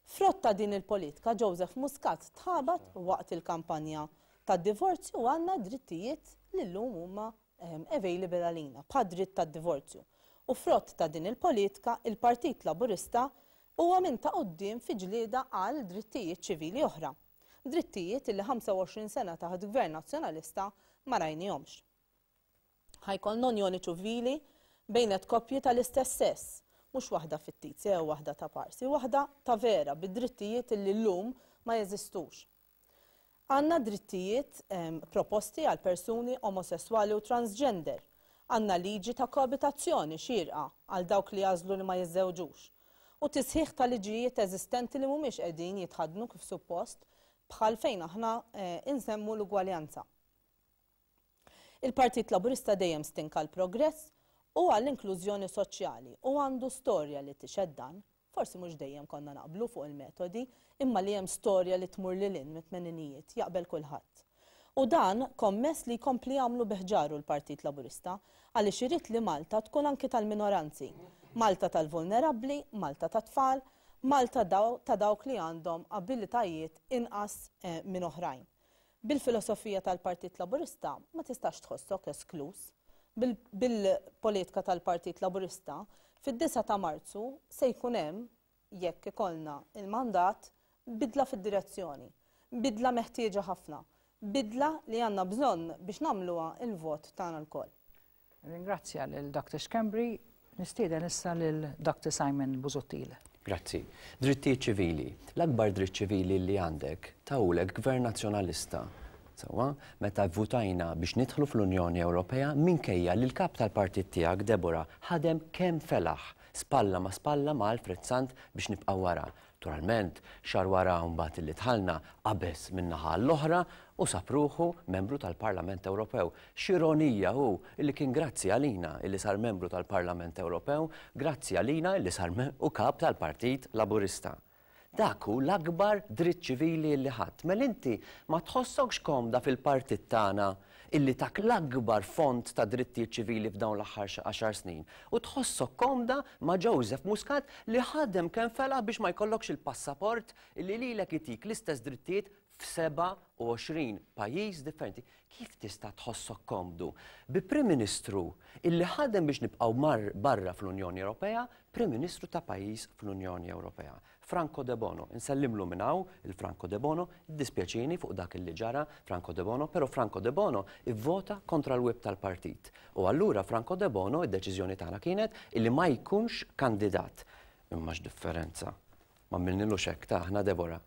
Frotta din il-politika Joseph Muscat tħabat waqt il-kampanja ta' divorzju għanna drittijiet li l-lum huma ehm, available għalina, pa' dritt ta' divorzju u frott ta' din il-politika il-Partit Laburista huwa minn ta' uddim fi ġlieda għal drittijiet ċivili oħra. Drittijiet li 25 sena taħt gvern nazzjonalista ma rajnihomx. Ħajkon non-joni ċivili bejnet kopji tal-istess sess, mhux waħda tizja jew waħda ta' parsi, waħda ta' vera bid-drittijiet li llum ma jeżistux. Għanna drittijiet ehm, proposti għal persuni omosessuali u transgender għanna liġi ta' koabitazzjoni xirqa għal dawk li jażlu li ma jizzewġux u tisħiħ ta' liġijiet eżistenti li mhumiex qegħdin jitħadnu kif suppost bħal fejn aħna eh, insemmu l-ugwaljanza. Il-Partit Laburista dejjem stinka l-progress u għall-inklużjoni soċjali u għandu storja li tixed dan, forsi mhux dejjem konna naqblu fuq il-metodi, imma li hemm storja li tmur lil in mit-tmeninijiet jaqbel kulħadd. U dan kommess li kompli għamlu biħġaru l-Partit Laburista għaliex irrid li Malta tkun anki tal-minoranzi, Malta tal-vulnerabli, Malta tal tfal Malta ta' dawk li għandhom abilitajiet inqas eh, minn oħrajn. Bil-filosofija tal-Partit Laburista ma tistax tħossok esklus. Bil-politika tal-Partit Laburista, fid-9 ta' Marzu se jkun hemm jekk ikollna il-mandat bidla fid-direzzjoni, bidla meħtieġa ħafna bidla li għanna bżon biex namluwa il-vot tagħna l-koll. Ringrazzja l-Dr. Schembri, nistieden issa l-Dr. Simon Buzottile. Grazzi. Drittijiet ċivili. L-akbar dritt ċivili li għandek tawlek gvern nazzjonalista. Sawa, meta votajna biex nidħlu fl-Unjoni Ewropea minkejja li l-kap tal-partit tiegħek Debora ħadem kemm felaħ spalla ma spalla ma Alfred Sant biex nibqa' wara. Naturalment, xar wara mbagħad li tħallna qabess minnaħa l-oħra u sapruħu membru tal-Parlament Ewropew. Xironija hu illi kien grazzi għalina illi sar membru tal-Parlament Ewropew, grazzi għalina illi sar u kap tal-Partit Laburista. Daku l-akbar dritt ċivili li ħadd, mel inti ma tħossokx komda fil-partit tagħna illi tak l-akbar font ta' dritti ċivili f'dawn l-aħħar 10 snin. U tħossok komda ma' Joseph Muscat li ħadem kemm fela biex ma jkollokx il-passaport li lilek itik l-istess drittijiet f-27 pajjiż differenti. Kif tista' tħossok komdu? Bi Prim Ministru illi ħadem biex nibqgħu mar barra fl-Unjoni Ewropea, Prim Ministru ta' pajjiż fl-Unjoni Ewropea. Franco De Bono, insellimlu minnaw il-Franco De Bono, dispjaċini fuq dak il ġara Franco De Bono, pero Franco De Bono ivvota kontra l-web tal-partit. U allura Franco De Bono id-deċiżjoni tagħna kienet illi ma jkunx kandidat. Immax differenza. Ma minnilu xek ta' ħna Debora.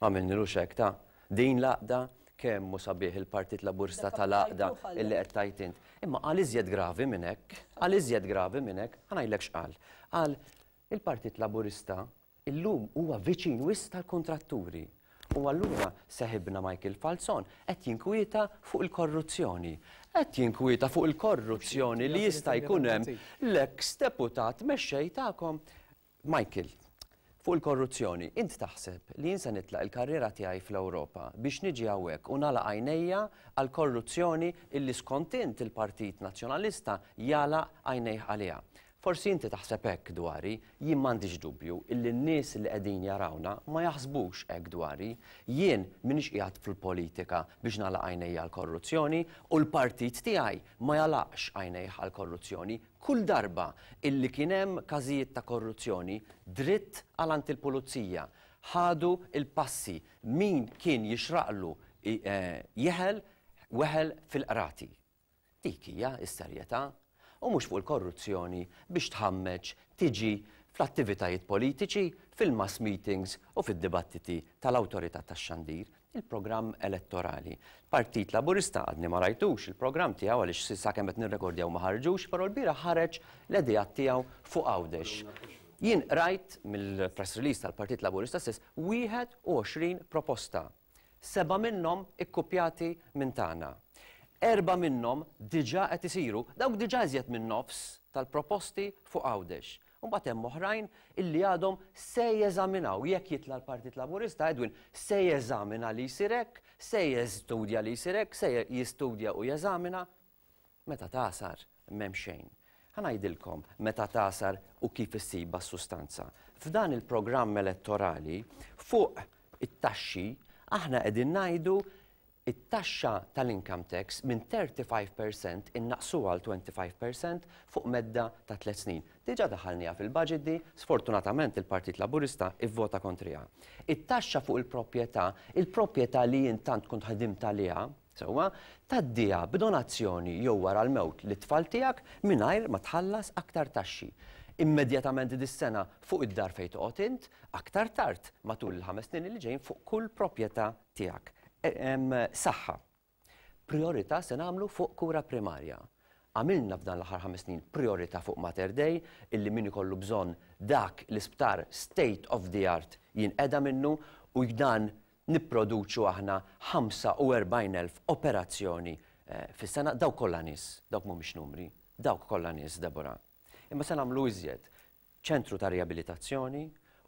Ma minnilu xek ta' din laqda kemm mu sabiħ il-Partit Laburista tal-Aqda illi qed tajt int. Imma għal iżjed gravi minn hekk, għal iżjed gravi minn hekk, ħanajlek x'qal. Għal il-Partit Laburista illum huwa viċin wis tal-kontratturi. U allura seħibna Michael Falzon qed jinkwieta fuq il-korruzzjoni. Qed jinkwieta fuq il-korruzzjoni li jista' jkun hemm l-eks deputat mexxej tagħkom. Michael, fuq il-korruzzjoni. Inti taħseb li jinsa nitlaq il-karriera tiegħi fl-Ewropa biex niġi għawek u nagħlaq għajnejja għal korruzzjoni illi skontint il-Partit Nazzjonalista jala għajnej għaliha. Forsi inti taħseb hekk dwari, jien m'għandix dubju illi n-nies li qegħdin jarawna ma jaħsbux hekk dwari. Jien minix qiegħed fil-politika biex nagħlaq għajnejja għall-korruzzjoni u l-partit tiegħi ma jalaqx għajnejh għall-korruzzjoni kull darba illi kien hemm każijiet ta' korruzzjoni dritt għal il-pulizija ħadu il-passi min kien jixraqlu eh, jeħel weħel fil-qrati. Dik hija s-serjetà u mhux fuq il-korruzzjoni biex tħammeċ tiġi fl-attivitajiet politiċi, fil-mass meetings u fil-dibattiti tal autorita tax-xandir il-programm elettorali. Partit Laburista għadni ma rajtux il-programm tiegħu għaliex sissa kemmet qed nirrekordjaw ma ħarġux, però l-bira ħareġ l-edijat tiegħu fuq għawdex. Jien rajt mill-press release tal-Partit Laburista u 21 proposta. Seba minnhom ikkupjati minn tagħna erba minnom diġa qed isiru, dawk diġa iżjed minn nofs tal-proposti fuq għawdex. Mbagħad hemm oħrajn illi għadhom se jeżaminaw jekk jitla l-Partit Laburista Edwin se jeżamina li jsirek, se jeżstudja li jsirek, se jistudja u jeżamina. Meta tasar m'hemm xejn. Ħanajdilkom meta tasar u kif issiba s-sustanza. F'dan il-programm elettorali fuq it-taxxi aħna qegħdin ngħidu it-taxxa tal-income tax minn 35% innaqsu għal 25% fuq medda ta' tliet snin. Diġa daħalnija fil-budget di, sfortunatament il-Partit Laburista ivvota kontrija. It-taxxa fuq il-proprjetà, il-proprjetà li jintant kont ħadim talija, sewa, taddija b'donazzjoni jew wara l-mewt li tfal tiegħek mingħajr ma tħallas aktar taxxi immedjatament dis-sena fuq id-dar fejn toqgħod int, aktar tard matul il-ħames snin li ġejn fuq kull proprjetà tiegħek saħħa. Priorità se nagħmlu fuq kura primarja. Għamilna f'dan l-aħħar ħames snin priorità fuq Mater Day illi min ikollu bżonn dak l-isptar state of the art jinqeda minnu u jgdan nipproduċu aħna 45,000 operazzjoni eh, fis-sena dawk kollha nies, dawk mhumiex numri, dawk kollha nies Debora. Imma se nagħmlu iżjed ċentru ta' riabilitazzjoni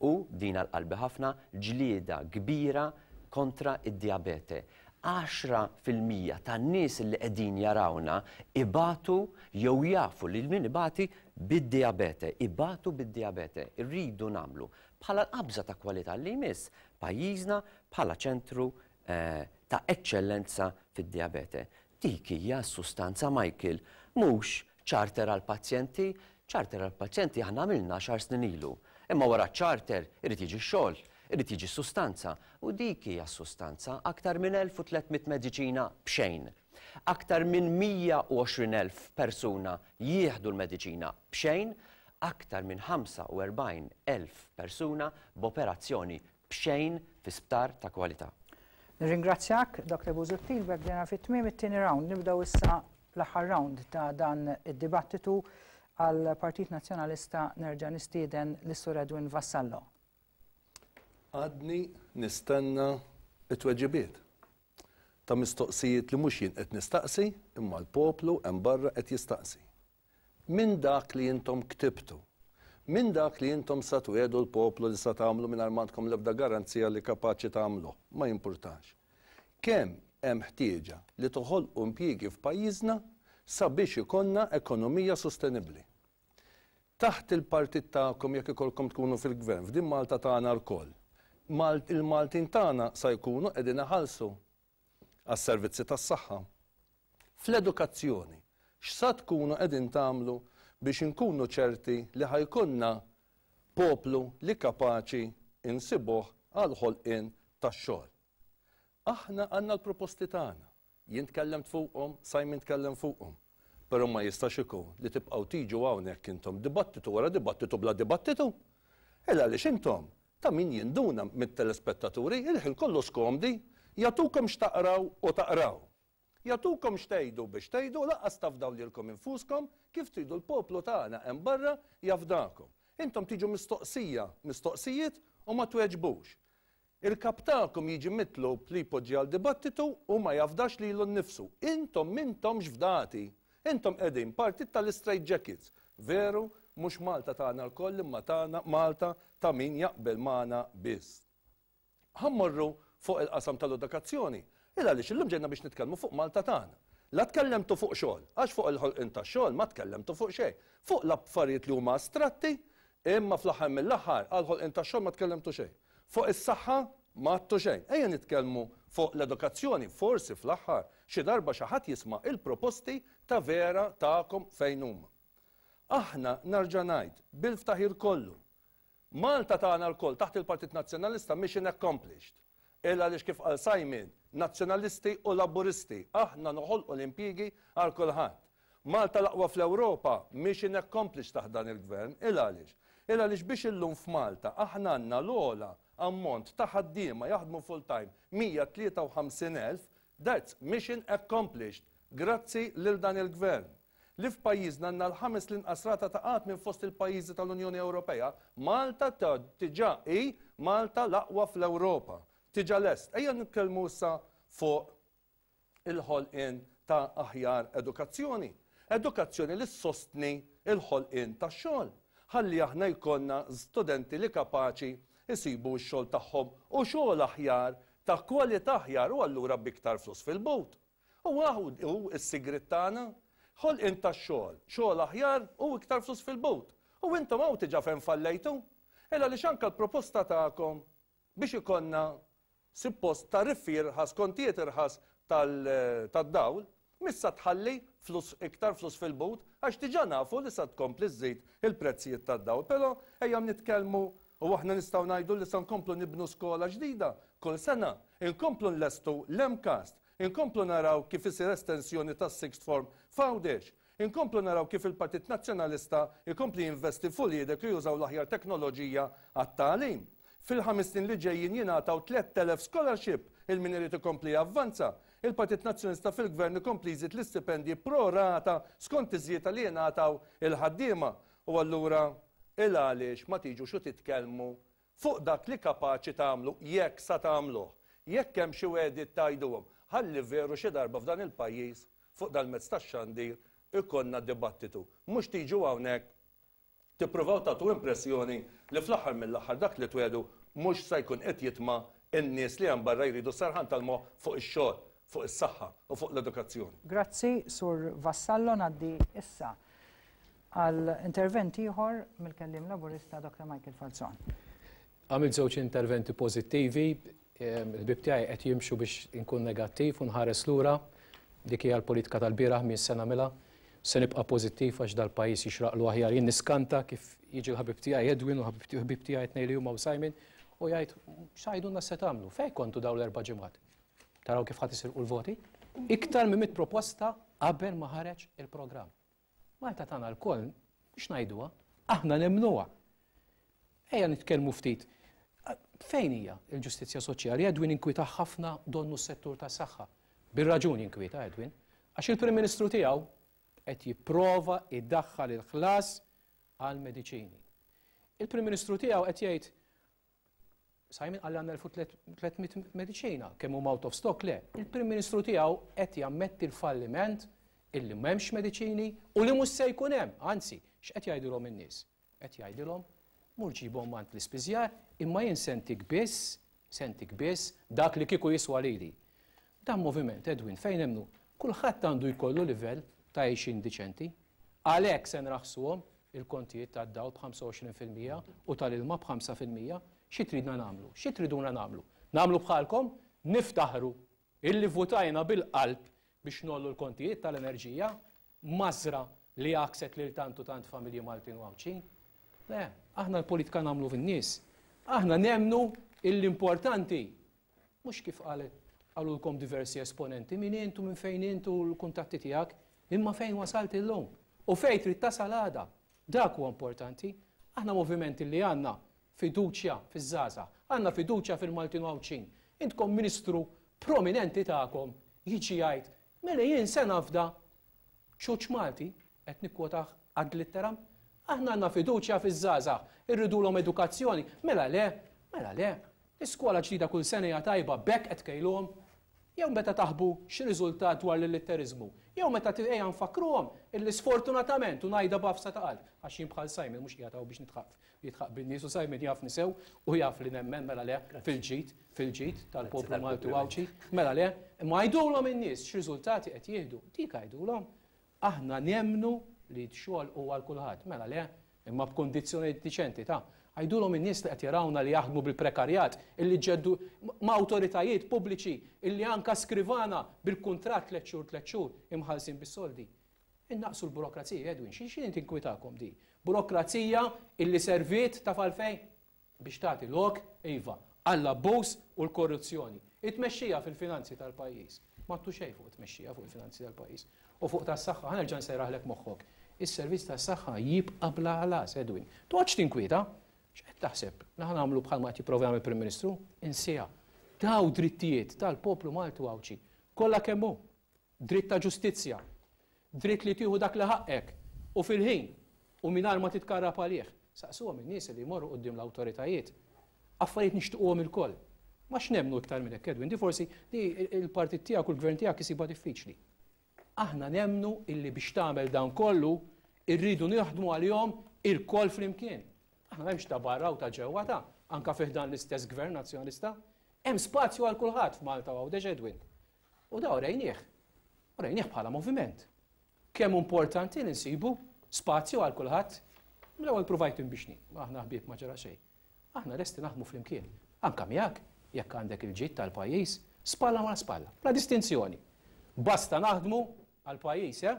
u din l qalbi ħafna ġlieda kbira kontra id-diabete. 10% tan nies li qegħdin jarawna ibatu jew jafu li min ibati bid-diabete, ibatu bid-diabete, irridu namlu bħala qabża ta' kwalità li jmiss pajjiżna bħala ċentru eh, ta' eċċellenza fid-diabete. Dik hija sustanza Michael, mhux ċarter għal pazjenti, ċarter għal pazjenti aħna għamilna xar snin ilu. Imma wara ċarter irid jiġi x-xogħol irrid jiġi sustanza u dik hija sustanza aktar minn 1300 mediċina bxejn. Aktar minn 120,000 persuna jieħdu l-mediċina bxejn, aktar minn 45,000 persuna b'operazzjoni bxejn fi sptar ta' kwalità. Nirringrazzjak, Dr. Buzuttil, b'għdina fit-tmim it-tini round. Nibdaw issa l-aħħar round ta' dan id-dibattitu għal Partit Nazjonalista nerġa' nistieden l-Sur Edwin Vassallo għadni nistenna it-tweġibiet ta' mistoqsijiet li mhux jien qed nistaqsi imma l-poplu hemm barra qed jistaqsi. Min dak li intom ktibtu, min dak li intom satu twiedu l-poplu li sa tagħmlu min armatkom l-ebda garanzija li kapaċi tagħmlu, ma jimpurtax. Kemm hemm ħtieġa li toħolqu impjiegi f'pajjiżna sabiex ikonna ekonomija sostenibbli. Taħt il-partit tagħkom jekk ikolkom tkunu fil-gvern, f'din Malta tagħna l-koll il-Maltin tagħna sa jkunu qegħdin iħallsu għas-servizzi tas-saħħa. Fl-edukazzjoni, x'sa tkunu qegħdin tagħmlu biex inkunu ċerti li ħajkunna poplu li kapaċi insibuh għal ħolqien tax-xogħol. Aħna għandna l-proposti tagħna. Jien tkellemt fuqhom, sajmin tkellem fuqhom. Però ma jistax ikun li tibqgħu tiġu hawnhekk intom dibattitu wara dibattitu bla dibattitu. Illa li intom ta' min jinduna mit-telespettaturi, il-ħil kollu skomdi, jatukom xtaqraw u taqraw. Jatukom xtejdu biex tejdu, laqqas tafdaw lilkom infuskom, kif tridu l-poplu tagħna hemm barra jafdakom. Intom tiġu mistoqsija, mistoqsijiet u ma tweġbux. Il-kaptakom jiġi mitlu li poġġi għal dibattitu u ma jafdax li l nifsu. Intom mintom fdati, Intom edin partit tal-straight jackets. Veru, mhux Malta tagħna l-koll imma tagħna Malta ta' min jaqbel magħna biss. Ħammorru fuq il-qasam tal-edukazzjoni. Illa li xillum ġejna biex nitkellmu fuq Malta tagħna. La tkellemtu fuq xogħol, għax fuq il-ħolqin tax-xogħol ma tkellemtu fuq xejn. Fuq l-affarijiet li huma astratti, imma fl-aħħar mill-aħħar għal-ħolqin tax-xogħol ma tkellemtu xejn. Fuq is-saħħa ma għattu xejn. Ejja nitkellmu fuq l-edukazzjoni, forsi fl-aħħar xi darba xi ħadd jisma' il-proposti ta' vera tagħkom fejn huma. Aħna narġanajt bil-ftaħir kollu. Malta tagħna l-koll taħt il-Partit Nazzjonalista mission accomplished. Illa għaliex kif għal sajmin nazzjonalisti u laburisti, aħna noħolqu l għal kulħadd. Malta laqwa fl-Ewropa mission accomplished taħt dan il-gvern, illa għaliex. Illa għaliex biex illum f'Malta aħna għandna l-ola ammont ta' dima jaħdmu full-time 153,000, that's mission accomplished, grazzi lil dan il-gvern li f'pajjiżna nanna l-ħames l-inqasrata ta' qatt minn fost il-pajjiżi tal-Unjoni Ewropea, Malta tiġa i Malta l-aqwa fl-Ewropa. Tiġa lest. Ejja nitkellmu sa fuq il-ħolqien ta' aħjar edukazzjoni. Edukazzjoni li sostni il-ħolqien ta' xogħol. Ħalli aħna jkollna studenti li kapaċi isibu x-xogħol tagħhom u xogħol aħjar ta' kwalità aħjar u allura biktar flus fil-bot. U għahu s-sigrit tagħna ħol inta xogħol, xogħol aħjar u iktar flus fil-but. U intom ma utiġa fejn fallejtu. Ella li xanka l-proposta ta'kom biex ikonna suppost tariffi ħas kontijiet irħas tal-dawl, eh, missa tħalli flus iktar flus fil-but, għax tiġa nafu li sa tkompli żejt il-prezzijiet tad-dawl. Pero ejjam nitkellmu u aħna nistgħu ngħidu li sa nkomplu nibnu skola ġdida kull sena, l nlestu l-emkast, Inkomplu naraw kif isir estensjoni tas sixth form fawdex. Inkomplu naraw kif il-Partit Nazzjonalista jkompli jinvesti fulli jidek li jużaw l-aħjar teknoloġija għat-talim. Fil-ħamistin li ġejjin jingħataw 3000 scholarship il-min irid ikompli avvanza. Il-Partit Nazzjonista fil-Gvern ikompli jżid l istipendi prorata skont iżjiet li jingħataw il-ħaddiema. U allura il-għaliex ma tiġu xu titkellmu fuq dak li kapaċi tagħmlu jekk sa tagħmluh. Jekk hemm xi wedit tajduhom ħalli veru xi darba f'dan il-pajjiż fuq dal-mezz tax-xandir ikonna dibattitu. Mhux tiġu hawnhekk tippruvaw tagħtu impressjoni li fl-aħħar mill-aħħar dak li twedu mhux se jkun qed jitma' in-nies li hemm barra jridu sarħan tal-mo fuq ix-xogħol, fuq is-saħħa u fuq l-edukazzjoni. Grazzi, Sur Vassallo ngħaddi issa għal intervent ieħor mill-kellim laburista Dr. Michael Falzon. Għamil żewġ interventi pożittivi, il bib tiegħi qed jimxu biex inkun negattiv u nħares lura dik hija l-politika tal-bieraħ minn sena mela se nibqa' pożittiv għax dal-pajjiż jixraqlu aħjar jien niskanta kif jiġi l-ħabib tiegħi Edwin u ħabib tiegħi qed huma u Simon u jgħid x'għajduna se tagħmlu fejn kontu dawn l-erba' ġimgħat. Taraw kif ħadd isirqu l-voti? Iktar minn mit proposta qabel ma ħareġ il-programm. Ma tagħna l-koll biex aħna nemnuha. Ejja nitkellmu ftit Fejn hija il-ġustizzja soċjali? Edwin inkwita ħafna donnu s-settur ta' saħħa. bir raġun inkwita Edwin, għax il-Prim Ministru tiegħu qed jipprova iddaħħal il-ħlas għal mediċini. Il-Prim Ministru tiegħu qed jgħid Simon għalli għanna 1300 medicina, kemm huma out of stock le. Il-Prim Ministru tiegħu qed jammetti l-falliment illi m'hemmx mediċini u li mhux se jkun hemm, anzi, x'qed jgħidilhom in-nies? Qed jgħidilhom mur ġibom għant l spizjar imma jien sentik biss, sentik biss, dak li kiku jiswa lili. Dan moviment, Edwin, fejn emnu, kullħat għandu jkollu livell ta' ixin diċenti, għalek sen raħsuhom il-kontijiet ta' dawl b'25% u tal-ilma b'5%, xi tridna namlu, xi triduna namlu. Namlu bħalkom, niftaħru illi votajna bil-qalb biex nollu l-kontijiet tal-enerġija, mażra li jakset lil tantu tant familji Maltin u għawċin. Le, Aħna l-politika namlu fin-nies. Aħna nemnu l-importanti. Mux kif qalet għallu l-kom diversi esponenti, min intu, minn fejn intu l-kuntatti tijak, imma fejn wasalti l-lum. U fejn trid tasal għada. Dak huwa importanti. Aħna movimenti li għanna fiduċja fiż-żaza, għanna fiduċja fil-Maltin għawċin. Intkom ministru prominenti ta'kom jiġi jgħid, mela jien sena f'da ċuċ Malti, qed nikkotaħ għad litteram, Aħna għandna fiduċja fiż-żaża, irridulhom edukazzjoni, mela le, mela le. Iskola ġdida kull sena hija tajba bekk qed kejlhom. Jew meta taħbu x'riżultat dwar l-litterizmu. Jew meta tilqejja nfakruhom illi sfortunatament u ngħidha b'afsa ta' qalb għax jien bħal Simon mhux jagħtaw biex nitħaq. Jitħaq bin-nies u Simon jafni sew u jaf li nemmen mela le fil-ġid, fil-ġid tal-poplu Malti għawċi, mela le, ma jgħidulhom in-nies x'riżultati qed jieħdu. Dik l-om, Aħna nemnu li t-xol huwa għal kulħadd. Mela le, imma b'kondizzjoni diċenti ta' għajdulhom minn nis li qed jarawna li jaħdmu bil-prekarjat, illi ġeddu ma' autoritajiet pubbliċi, illi anka skrivana bil-kuntratt tliet xhur tliet xhur imħallsin bis-soldi. Innaqsu l-burokrazija, Edwin, xie xi tinkwitakom di? Burokrazija illi serviet ta' falfejn biex tagħti lok iva għall-abbuż u l-korruzzjoni. Itmexxija fil-finanzi tal-pajjiż. Ma ttu xejn fuq fuq il-finanzi tal-pajjiż. U fuq tas-saħħa ħanerġa' sejraħlek moħħok is-servizz tas saħħa jibqa' bla ħlas Edwin. għax tinkwita, x'qed taħseb? naħna nagħmlu bħal ma ti jipprova Prim Ministru, insija. Daw drittijiet tal-poplu Maltu għawċi. Kollha kemm hu. Dritt ta' ġustizzja, dritt li tieħu dak li ħaqek u fil-ħin u minar ma titkarra palieħ. Saqsuhom il nies li jmorru għoddim l-awtoritajiet. Affarijiet nixtuqhom il-koll. Ma x'nemnu iktar minn hekk Edwin, di forsi li l-partit tiegħek u l-gvern tiegħek isibha diffiċli. Aħna nemnu illi biex tagħmel dan kollu irridu nieħdmu għal-jom il-kol fl-imkien. Aħna memx ta' barra u ta' ġewwa ta' anka fiħdan l-istess gvern nazjonista hemm spazju għal kulħadd f'Malta u deġedwin. U da rejnieħ, u rejnieħ bħala moviment. Kemm importanti li nsibu spazju għal kulħadd mill għal provajt mbixni. aħna ħbieb ma ġara xejn. Aħna resti naħdmu flimkien. Anka miegħek, jekk għandek il-ġid tal-pajjiż, spalla ma spalla, bla distinzjoni. Basta naħdmu għal pajjiż, eh?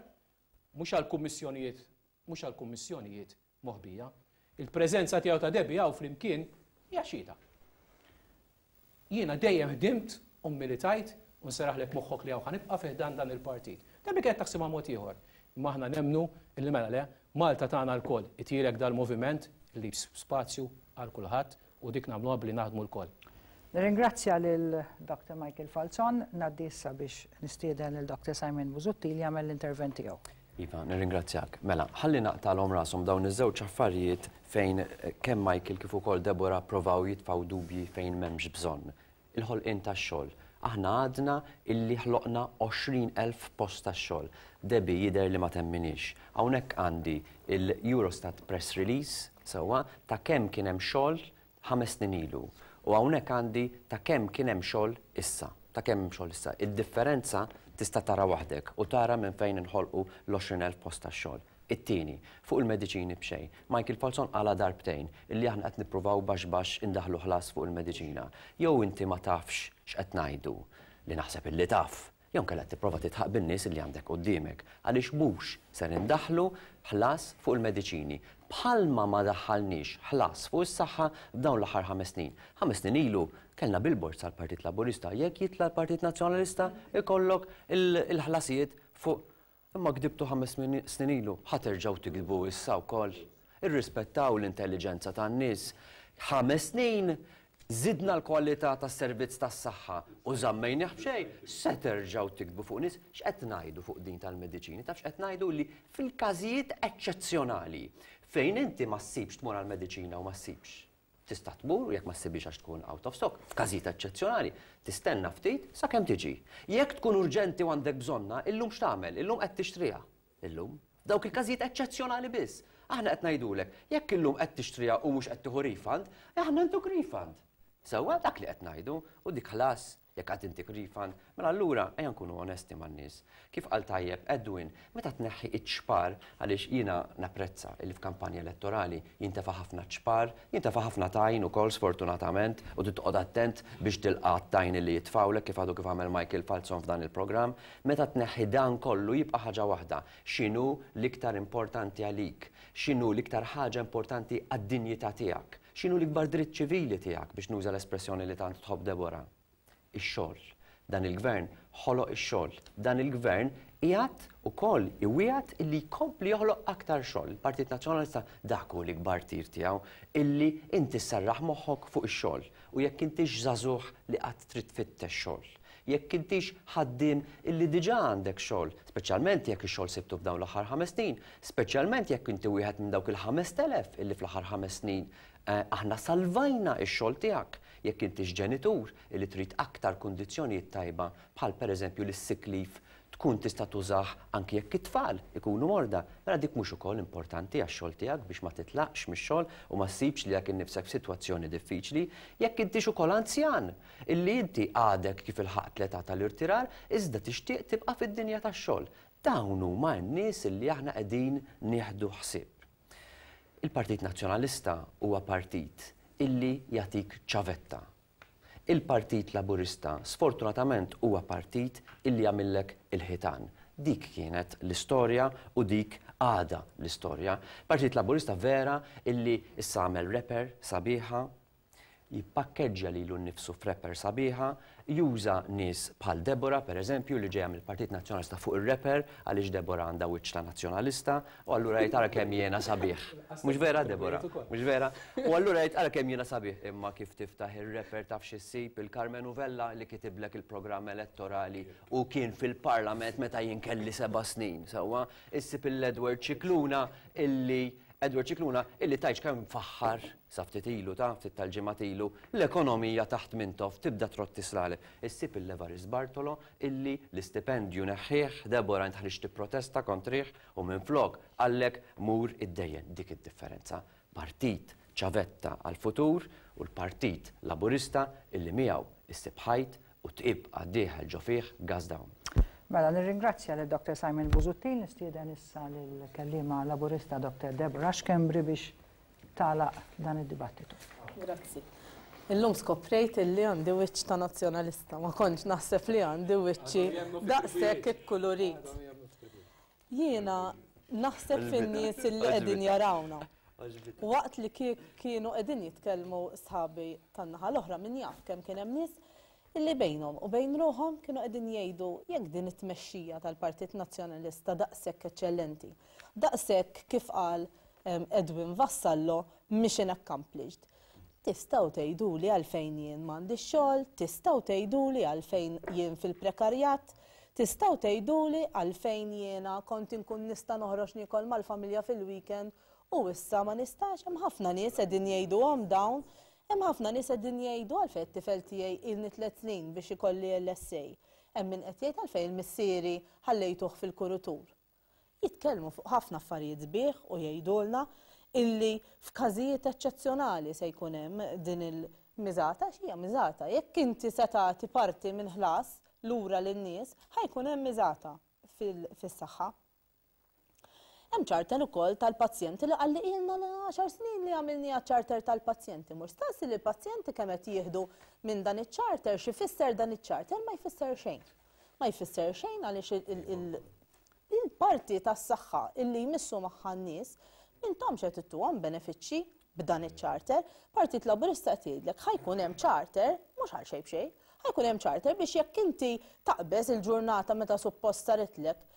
mhux għal kummissjonijiet mhux għal kummissjonijiet moħbija. il prezenza tiegħu ta' debi għaw flimkien hija xita. Jiena dejjem ħdimt u militajt u nseraħlek moħħok li għaw ħanibqa' fiħdan dan il-partit. Debi kien taqsim mod ieħor. Maħna aħna nemnu il mela le Malta tagħna l-koll itjirek dal-moviment li spazju għal kulħadd u dik għab li naħdmu l-koll. Nirringrazzja l Dr. Michael Falzon, naddissa biex nistieden l Dr. Simon Buzutti li jagħmel l-intervent tiegħu. Iva, nirringrazzjak. Mela, ħalli naqtalhom rashom dawn iż-żewġ affarijiet fejn eh, kemm Michael kif ukoll Deborah provaw jitfaw dubji fejn m'hemmx bżonn. Il-ħolqien tax-xogħol. Aħna għadna illi ħloqna 20,000 post tax-xogħol. Debi jidher li ma temminix. Hawnhekk għandi il-Eurostat press release sewwa ta' kemm kien hemm xogħol ħames snin ilu. U hawnhekk għandi ta' kemm kien hemm xogħol issa. Ta' kemm xogħol issa. Id-differenza tista tara waħdek u tara minn fejn inħolqu l-20,000 posta xol. xogħol. It-tieni, fuq il-mediċini bxejn. Michael Falson għala darbtejn, illi aħna qed nippruvaw baxx baxx indaħlu ħlas fuq il-mediċina. Jew inti ma tafx x'qed ngħidu li naħseb illi taf jew kellha tipprova titħaq bin-nies li għandek qudiemek għaliex mhux ser indaħlu, ħlas fuq il-mediċini. Bħalma ma daħħalniex ħlas fuq is-saħħa dawn l-aħħar ħames snin. Ħames snin ilu kellna billboard tal-Partit Laburista jekk jitla l-Partit Nazzjonalista ikollok il-ħlasijiet fuq Imma gdibtu ħames snin ilu, ħaterġaw tikdbu issa wkoll. Irrispettaw l-intelligenza tan-nies. Ħames snin zidna l-kwalità tas servizz tas saħħa u zammejn b'xej, se terġaw tikbu fuq nis, x'qed ngħidu fuq din tal-mediċini, taf x'qed ngħidu li fil-każijiet eċċezzjonali fejn inti ma ssibx tmur għal-mediċina u ma ssibx tista' tmur jekk ma ssibix għax tkun out of stock. F'każijiet eċċezzjonali tistenna ftit sakemm tiġi. Jekk tkun urġenti u għandek bżonna, illum x'tagħmel, illum qed tixtriha. Illum dawk il-każijiet eċċezzjonali biss. Aħna qed ngħidulek, jekk illum qed tixtriha u mhux qed tieħu refund, aħna ntuk refund. Sawa, dak li qed ngħidu u dik ħlas jekk għad inti rifan, mela allura għajan kunu onesti man-nies. Kif qal tajjeb Edwin, meta tneħħi iċ-ċpar għaliex jiena napprezza li f'kampanja elettorali jintefa' ħafna ċpar, jintefa' ħafna tajn ukoll sfortunatament u titqod attent biex tilqa' tajn li jitfawle kif għadu kif għamel Michael Falzon f'dan il-programm, meta tneħħi dan kollu jibqa' ħaġa waħda, x'inhu l-iktar importanti għalik, x'inhu l-iktar ħaġa importanti għad-dinjità tiegħek xinu l-ikbar dritt ċivili tiegħek biex nuża l-espressjoni li tant tħobb Debora? Ix-xogħol. Dan il-gvern ħoloq ix-xogħol. Dan il-gvern qiegħed u koll iwijat illi jkompli joħloq aktar xogħol. Partit Nazzjonalista daku li gbar tir tiegħu illi inti sarraħ moħħok fuq ix-xogħol u jekk intix żagħżugħ li qatt trid fittex xogħol. Jekk intix ħaddim illi diġà għandek xogħol, speċjalment jekk ix-xogħol sibtu f'dawn l-aħħar ħames snin, speċjalment jekk inti wieħed minn dawk il-ħames telef illi fl-aħħar ħames snin Eh, aħna salvajna il xogħol tiegħek jekk intix ġenitur li trid aktar kundizzjonijiet tajba bħal pereżempju l siklif tkun tista' tużaħ anki jekk it-tfal ikunu morda. Mela dik mhux ukoll importanti għax-xogħol tiegħek biex ma titlaqx mix-xogħol u ma ssibx li jekk innifsek f'sitwazzjoni diffiċli jekk intix ukoll anzjan illi inti għadek kif il-ħaq tleta tal-irtirar iżda tixtieq tibqa' fid-dinja tax-xogħol. Dawn huma n-nies illi aħna qegħdin nieħdu ħsieb il-Partit Nazzjonalista huwa partit illi jatik ċavetta. Il-Partit Laburista sfortunatament huwa partit illi jamillek il-ħitan. Dik kienet l-istorja u dik għada l-istorja. Partit Laburista vera illi issa għamel reper, sabiħa, jippakkeġġa li l-nifsu frepper sabiħa, juża nis bħal Debora, per eżempju, li ġeja mill-Partit Nazjonalista fuq il rapper għaliex Debora għanda wiċċ ta' nazjonalista, u allura jitara kemm jena sabiħ. Mux vera, Debora, mux vera. U allura jitara kemm jena sabiħ, imma kif tiftaħ il-reper taf xissib il karmen Uvella li kitiblek il-programm elettorali u kien fil-parlament meta jinkelli seba snin. Sawa, issib il-Edward Ċikluna illi Edward Ċikluna illi tajċ kemm faħħar saftit ilu ta' ftit tal-ġimat ilu l-ekonomija taħt mintof tibda trott tislale. Issib il-Levaris Bartolo illi l-istipendju neħħieħ Debora intħarix protesta kontriħ u minn flok għallek mur id-dejjen dik id-differenza. Partit ċavetta għal-futur u l-partit laburista illi miegħu issibħajt u tqib għal ġofiħ gazdawn. Mela, nirringrazzja l dr Simon Buzuttin, nistieden issa l-kellima laburista Dr. Debra Xkembri biex tala dan id-dibattitu. Grazzi. Illum skoprejt illi għandi wiċċ ta' nazjonalista, ma konċ naħseb li għandi wiċċi daqsek il-kolorit. Jiena naħseb fin-nies illi qegħdin jarawna. Waqt li kienu qegħdin jitkellmu sħabi tan-naħa l-oħra min jaf kemm kien hemm nies illi bejnum u bejn ruhom kienu qegħdin jgħidu jekk din it-tmexxija tal-Partit Nazzjonalista daqshekk eċċellenti. Daqshekk kif qal Edwin Vassallo mission accomplished. Tistaw tejdu li għalfejn jien m'għandi xogħol, tistaw tejdu li għalfejn jien fil-prekarjat, tistaw tejdu li għalfejn jiena kont inkun nista' noħroġ nikol mal-familja fil-weekend u issa ma nistax hemm ħafna nies qegħdin għom dawn Hemm ħafna nies din jgħidu għalfejn it-tifel tiegħi ilni tliet snin biex ikolli l-essej. Hemm min qed jgħid għalfejn il-missieri ħallejtuh fil-kurutur. Jitkellmu fuq ħafna affarijiet sbieħ u jgħidulna illi f'każijiet eċċezzjonali se jkun hemm din il-miżata xija miżata. Jekk inti se tagħti parti minn ħlas lura lin-nies ħajkun hemm miżata fis-saħħa. Hemm charter ukoll tal-pazjenti li għalli ilna għaxar snin li għamilni charter tal-pazjenti. Mur stasi li l-pazjenti kemm qed jieħdu minn dan iċ-ċarter xi fisser dan iċ charter ma jfisser xejn. Ma jfisser xejn għaliex il-parti tas-saħħa illi jmissu magħha n-nies intom xed ittuhom benefiċċji b'dan iċ parti partit laburista tgħidlek ħajkun hemm charter, mhux għal xej xejn, ħajkun hemm charter biex jekk inti taqbeż il-ġurnata meta suppost saritlek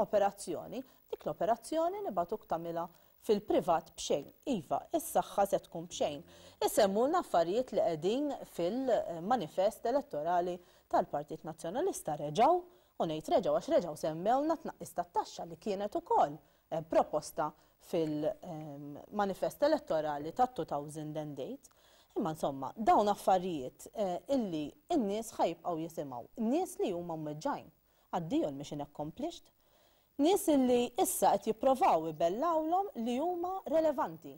operazzjoni, dik l-operazzjoni nibatuk tamila fil-privat bxejn. Iva, is-saħħa se tkun bxejn. Isemmu l-affarijiet li qegħdin fil-manifest elettorali tal-Partit Nazzjonalista reġaw u ngħid reġaw għax reġaw semmewna tnaqqis tat-taxxa li kienet ukoll eh, proposta fil-manifest elettorali tat-2008. Imma insomma, dawn affarijiet eh, illi n-nies ħajbqgħu jisimgħu, n-nies li huma mmeġġajn għaddijol miex inaccomplished, Nies li issa qed jipprovaw ibellawlhom li huma relevanti.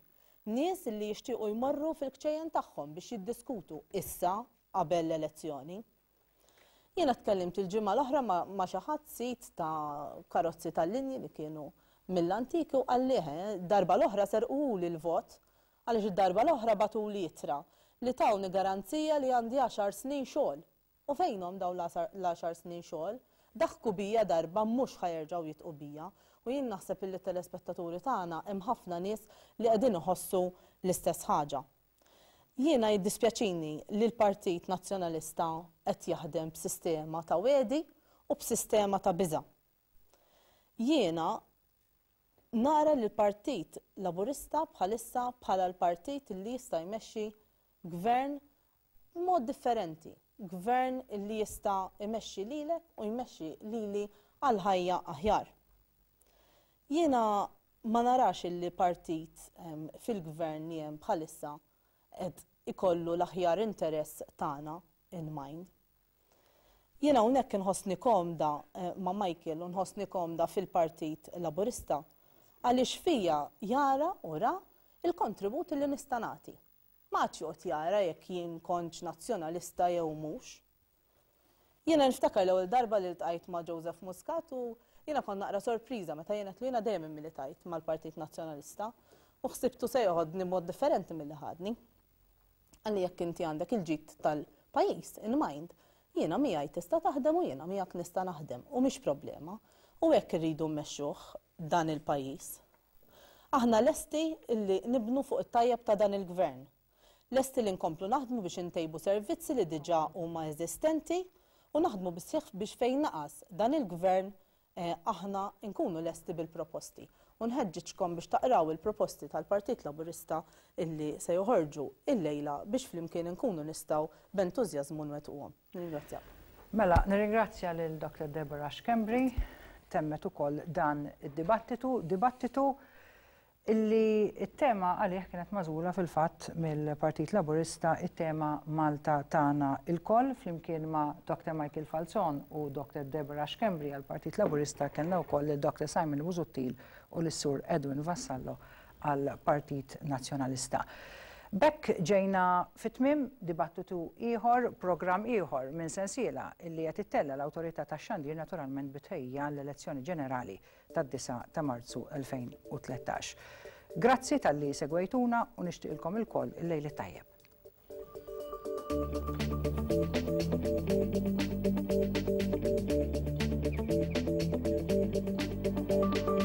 Nies li jixtiequ jmorru fil-kċejjen tagħhom biex jiddiskutu issa qabel l-elezzjoni. Jiena tkellimt il-ġimgħa l-oħra ma' xi ħadd sit ta' karozzi tal-linji li kienu mill-antiku għallieħ eh, darba l-oħra serqu l vot għaliex id-darba l-oħra batu li jitra li tawni garanzija li għandi 10 snin xogħol. U fejnhom daw l-10 snin xogħol? daħku bija darba mhux ħajerġgħu jitqu bija u jien naħseb li telespettaturi tagħna hemm ħafna nies li qegħdin iħossu l-istess ħaġa. Jiena jiddispjaċini li l-Partit Nazzjonalista qed jaħdem b'sistema ta' wedi u b'sistema ta' biża. Jiena nara li l-Partit Laburista bħalissa bħala l-Partit li jista' jmexxi gvern mod differenti gvern li jista' imexxi lilek u jmexxi lili għal ħajja aħjar. Jiena ma narax li partit fil-gvern li hemm bħalissa qed ikollu l-aħjar interess tagħna in mind. Jiena hawnhekk nħosni komda eh, ma' Michael u komda fil-Partit Laburista għaliex fija jara u ra il-kontribut li nistanati. nagħti maċjot jara jekk jien konċ nazjonalista jew mux. Jiena niftakar l ewwel darba li ltqajt ma' Joseph Muscat u jiena kon naqra sorpriża meta jiena jiena dejjem militajt mal-Partit Nazzjonalista u ħsibtu se joħodni mod differenti mill-li ħadni. Għalli jekk inti għandek il-ġit tal-pajis in mind, jiena miegħi tista' taħdem u jiena miegħek nista' naħdem u mhix problema. U jekk irridu mmexxuh dan il-pajjiż. Aħna lesti illi nibnu fuq it-tajjeb ta' dan il-gvern Lesti li nkomplu naħdmu biex intejbu servizzi li diġa huma eżistenti u naħdmu bisħiħ biex fejn naqas dan il-gvern eh, aħna nkunu lesti bil-proposti. Unħedġiċkom biex taqraw il-proposti tal-Partit Laburista illi se joħorġu il-lejla biex flimkien nkunu nistaw b'entużjażmu nwetquhom. Nirringrazzja. Mela, nirringrazzja l Dr. Deborah Shkembri, temmet ukoll dan id-dibattitu, dibattitu illi il tema għalih kienet mażula fil-fatt mill-Partit Laburista il tema Malta tana il-koll flimkien ma' Dr. Michael Falzon u Dr. Deborah Shkembri għal-Partit Laburista kellna wkoll il-Dr. Simon Wuzuttil u l-Sur Edwin Vassallo għal-Partit Nazjonalista. Bekk ġejna fitmim dibattitu ieħor, program ieħor minn sensiela illi qed ittella l-awtorità tax-xandir naturalment bitħejja l-elezzjoni ġenerali tad-9 ta' Marzu 2013. Grazzi tal-li segwejtuna u nixtieqilkom il-koll il-lejli tajjeb. Thank you.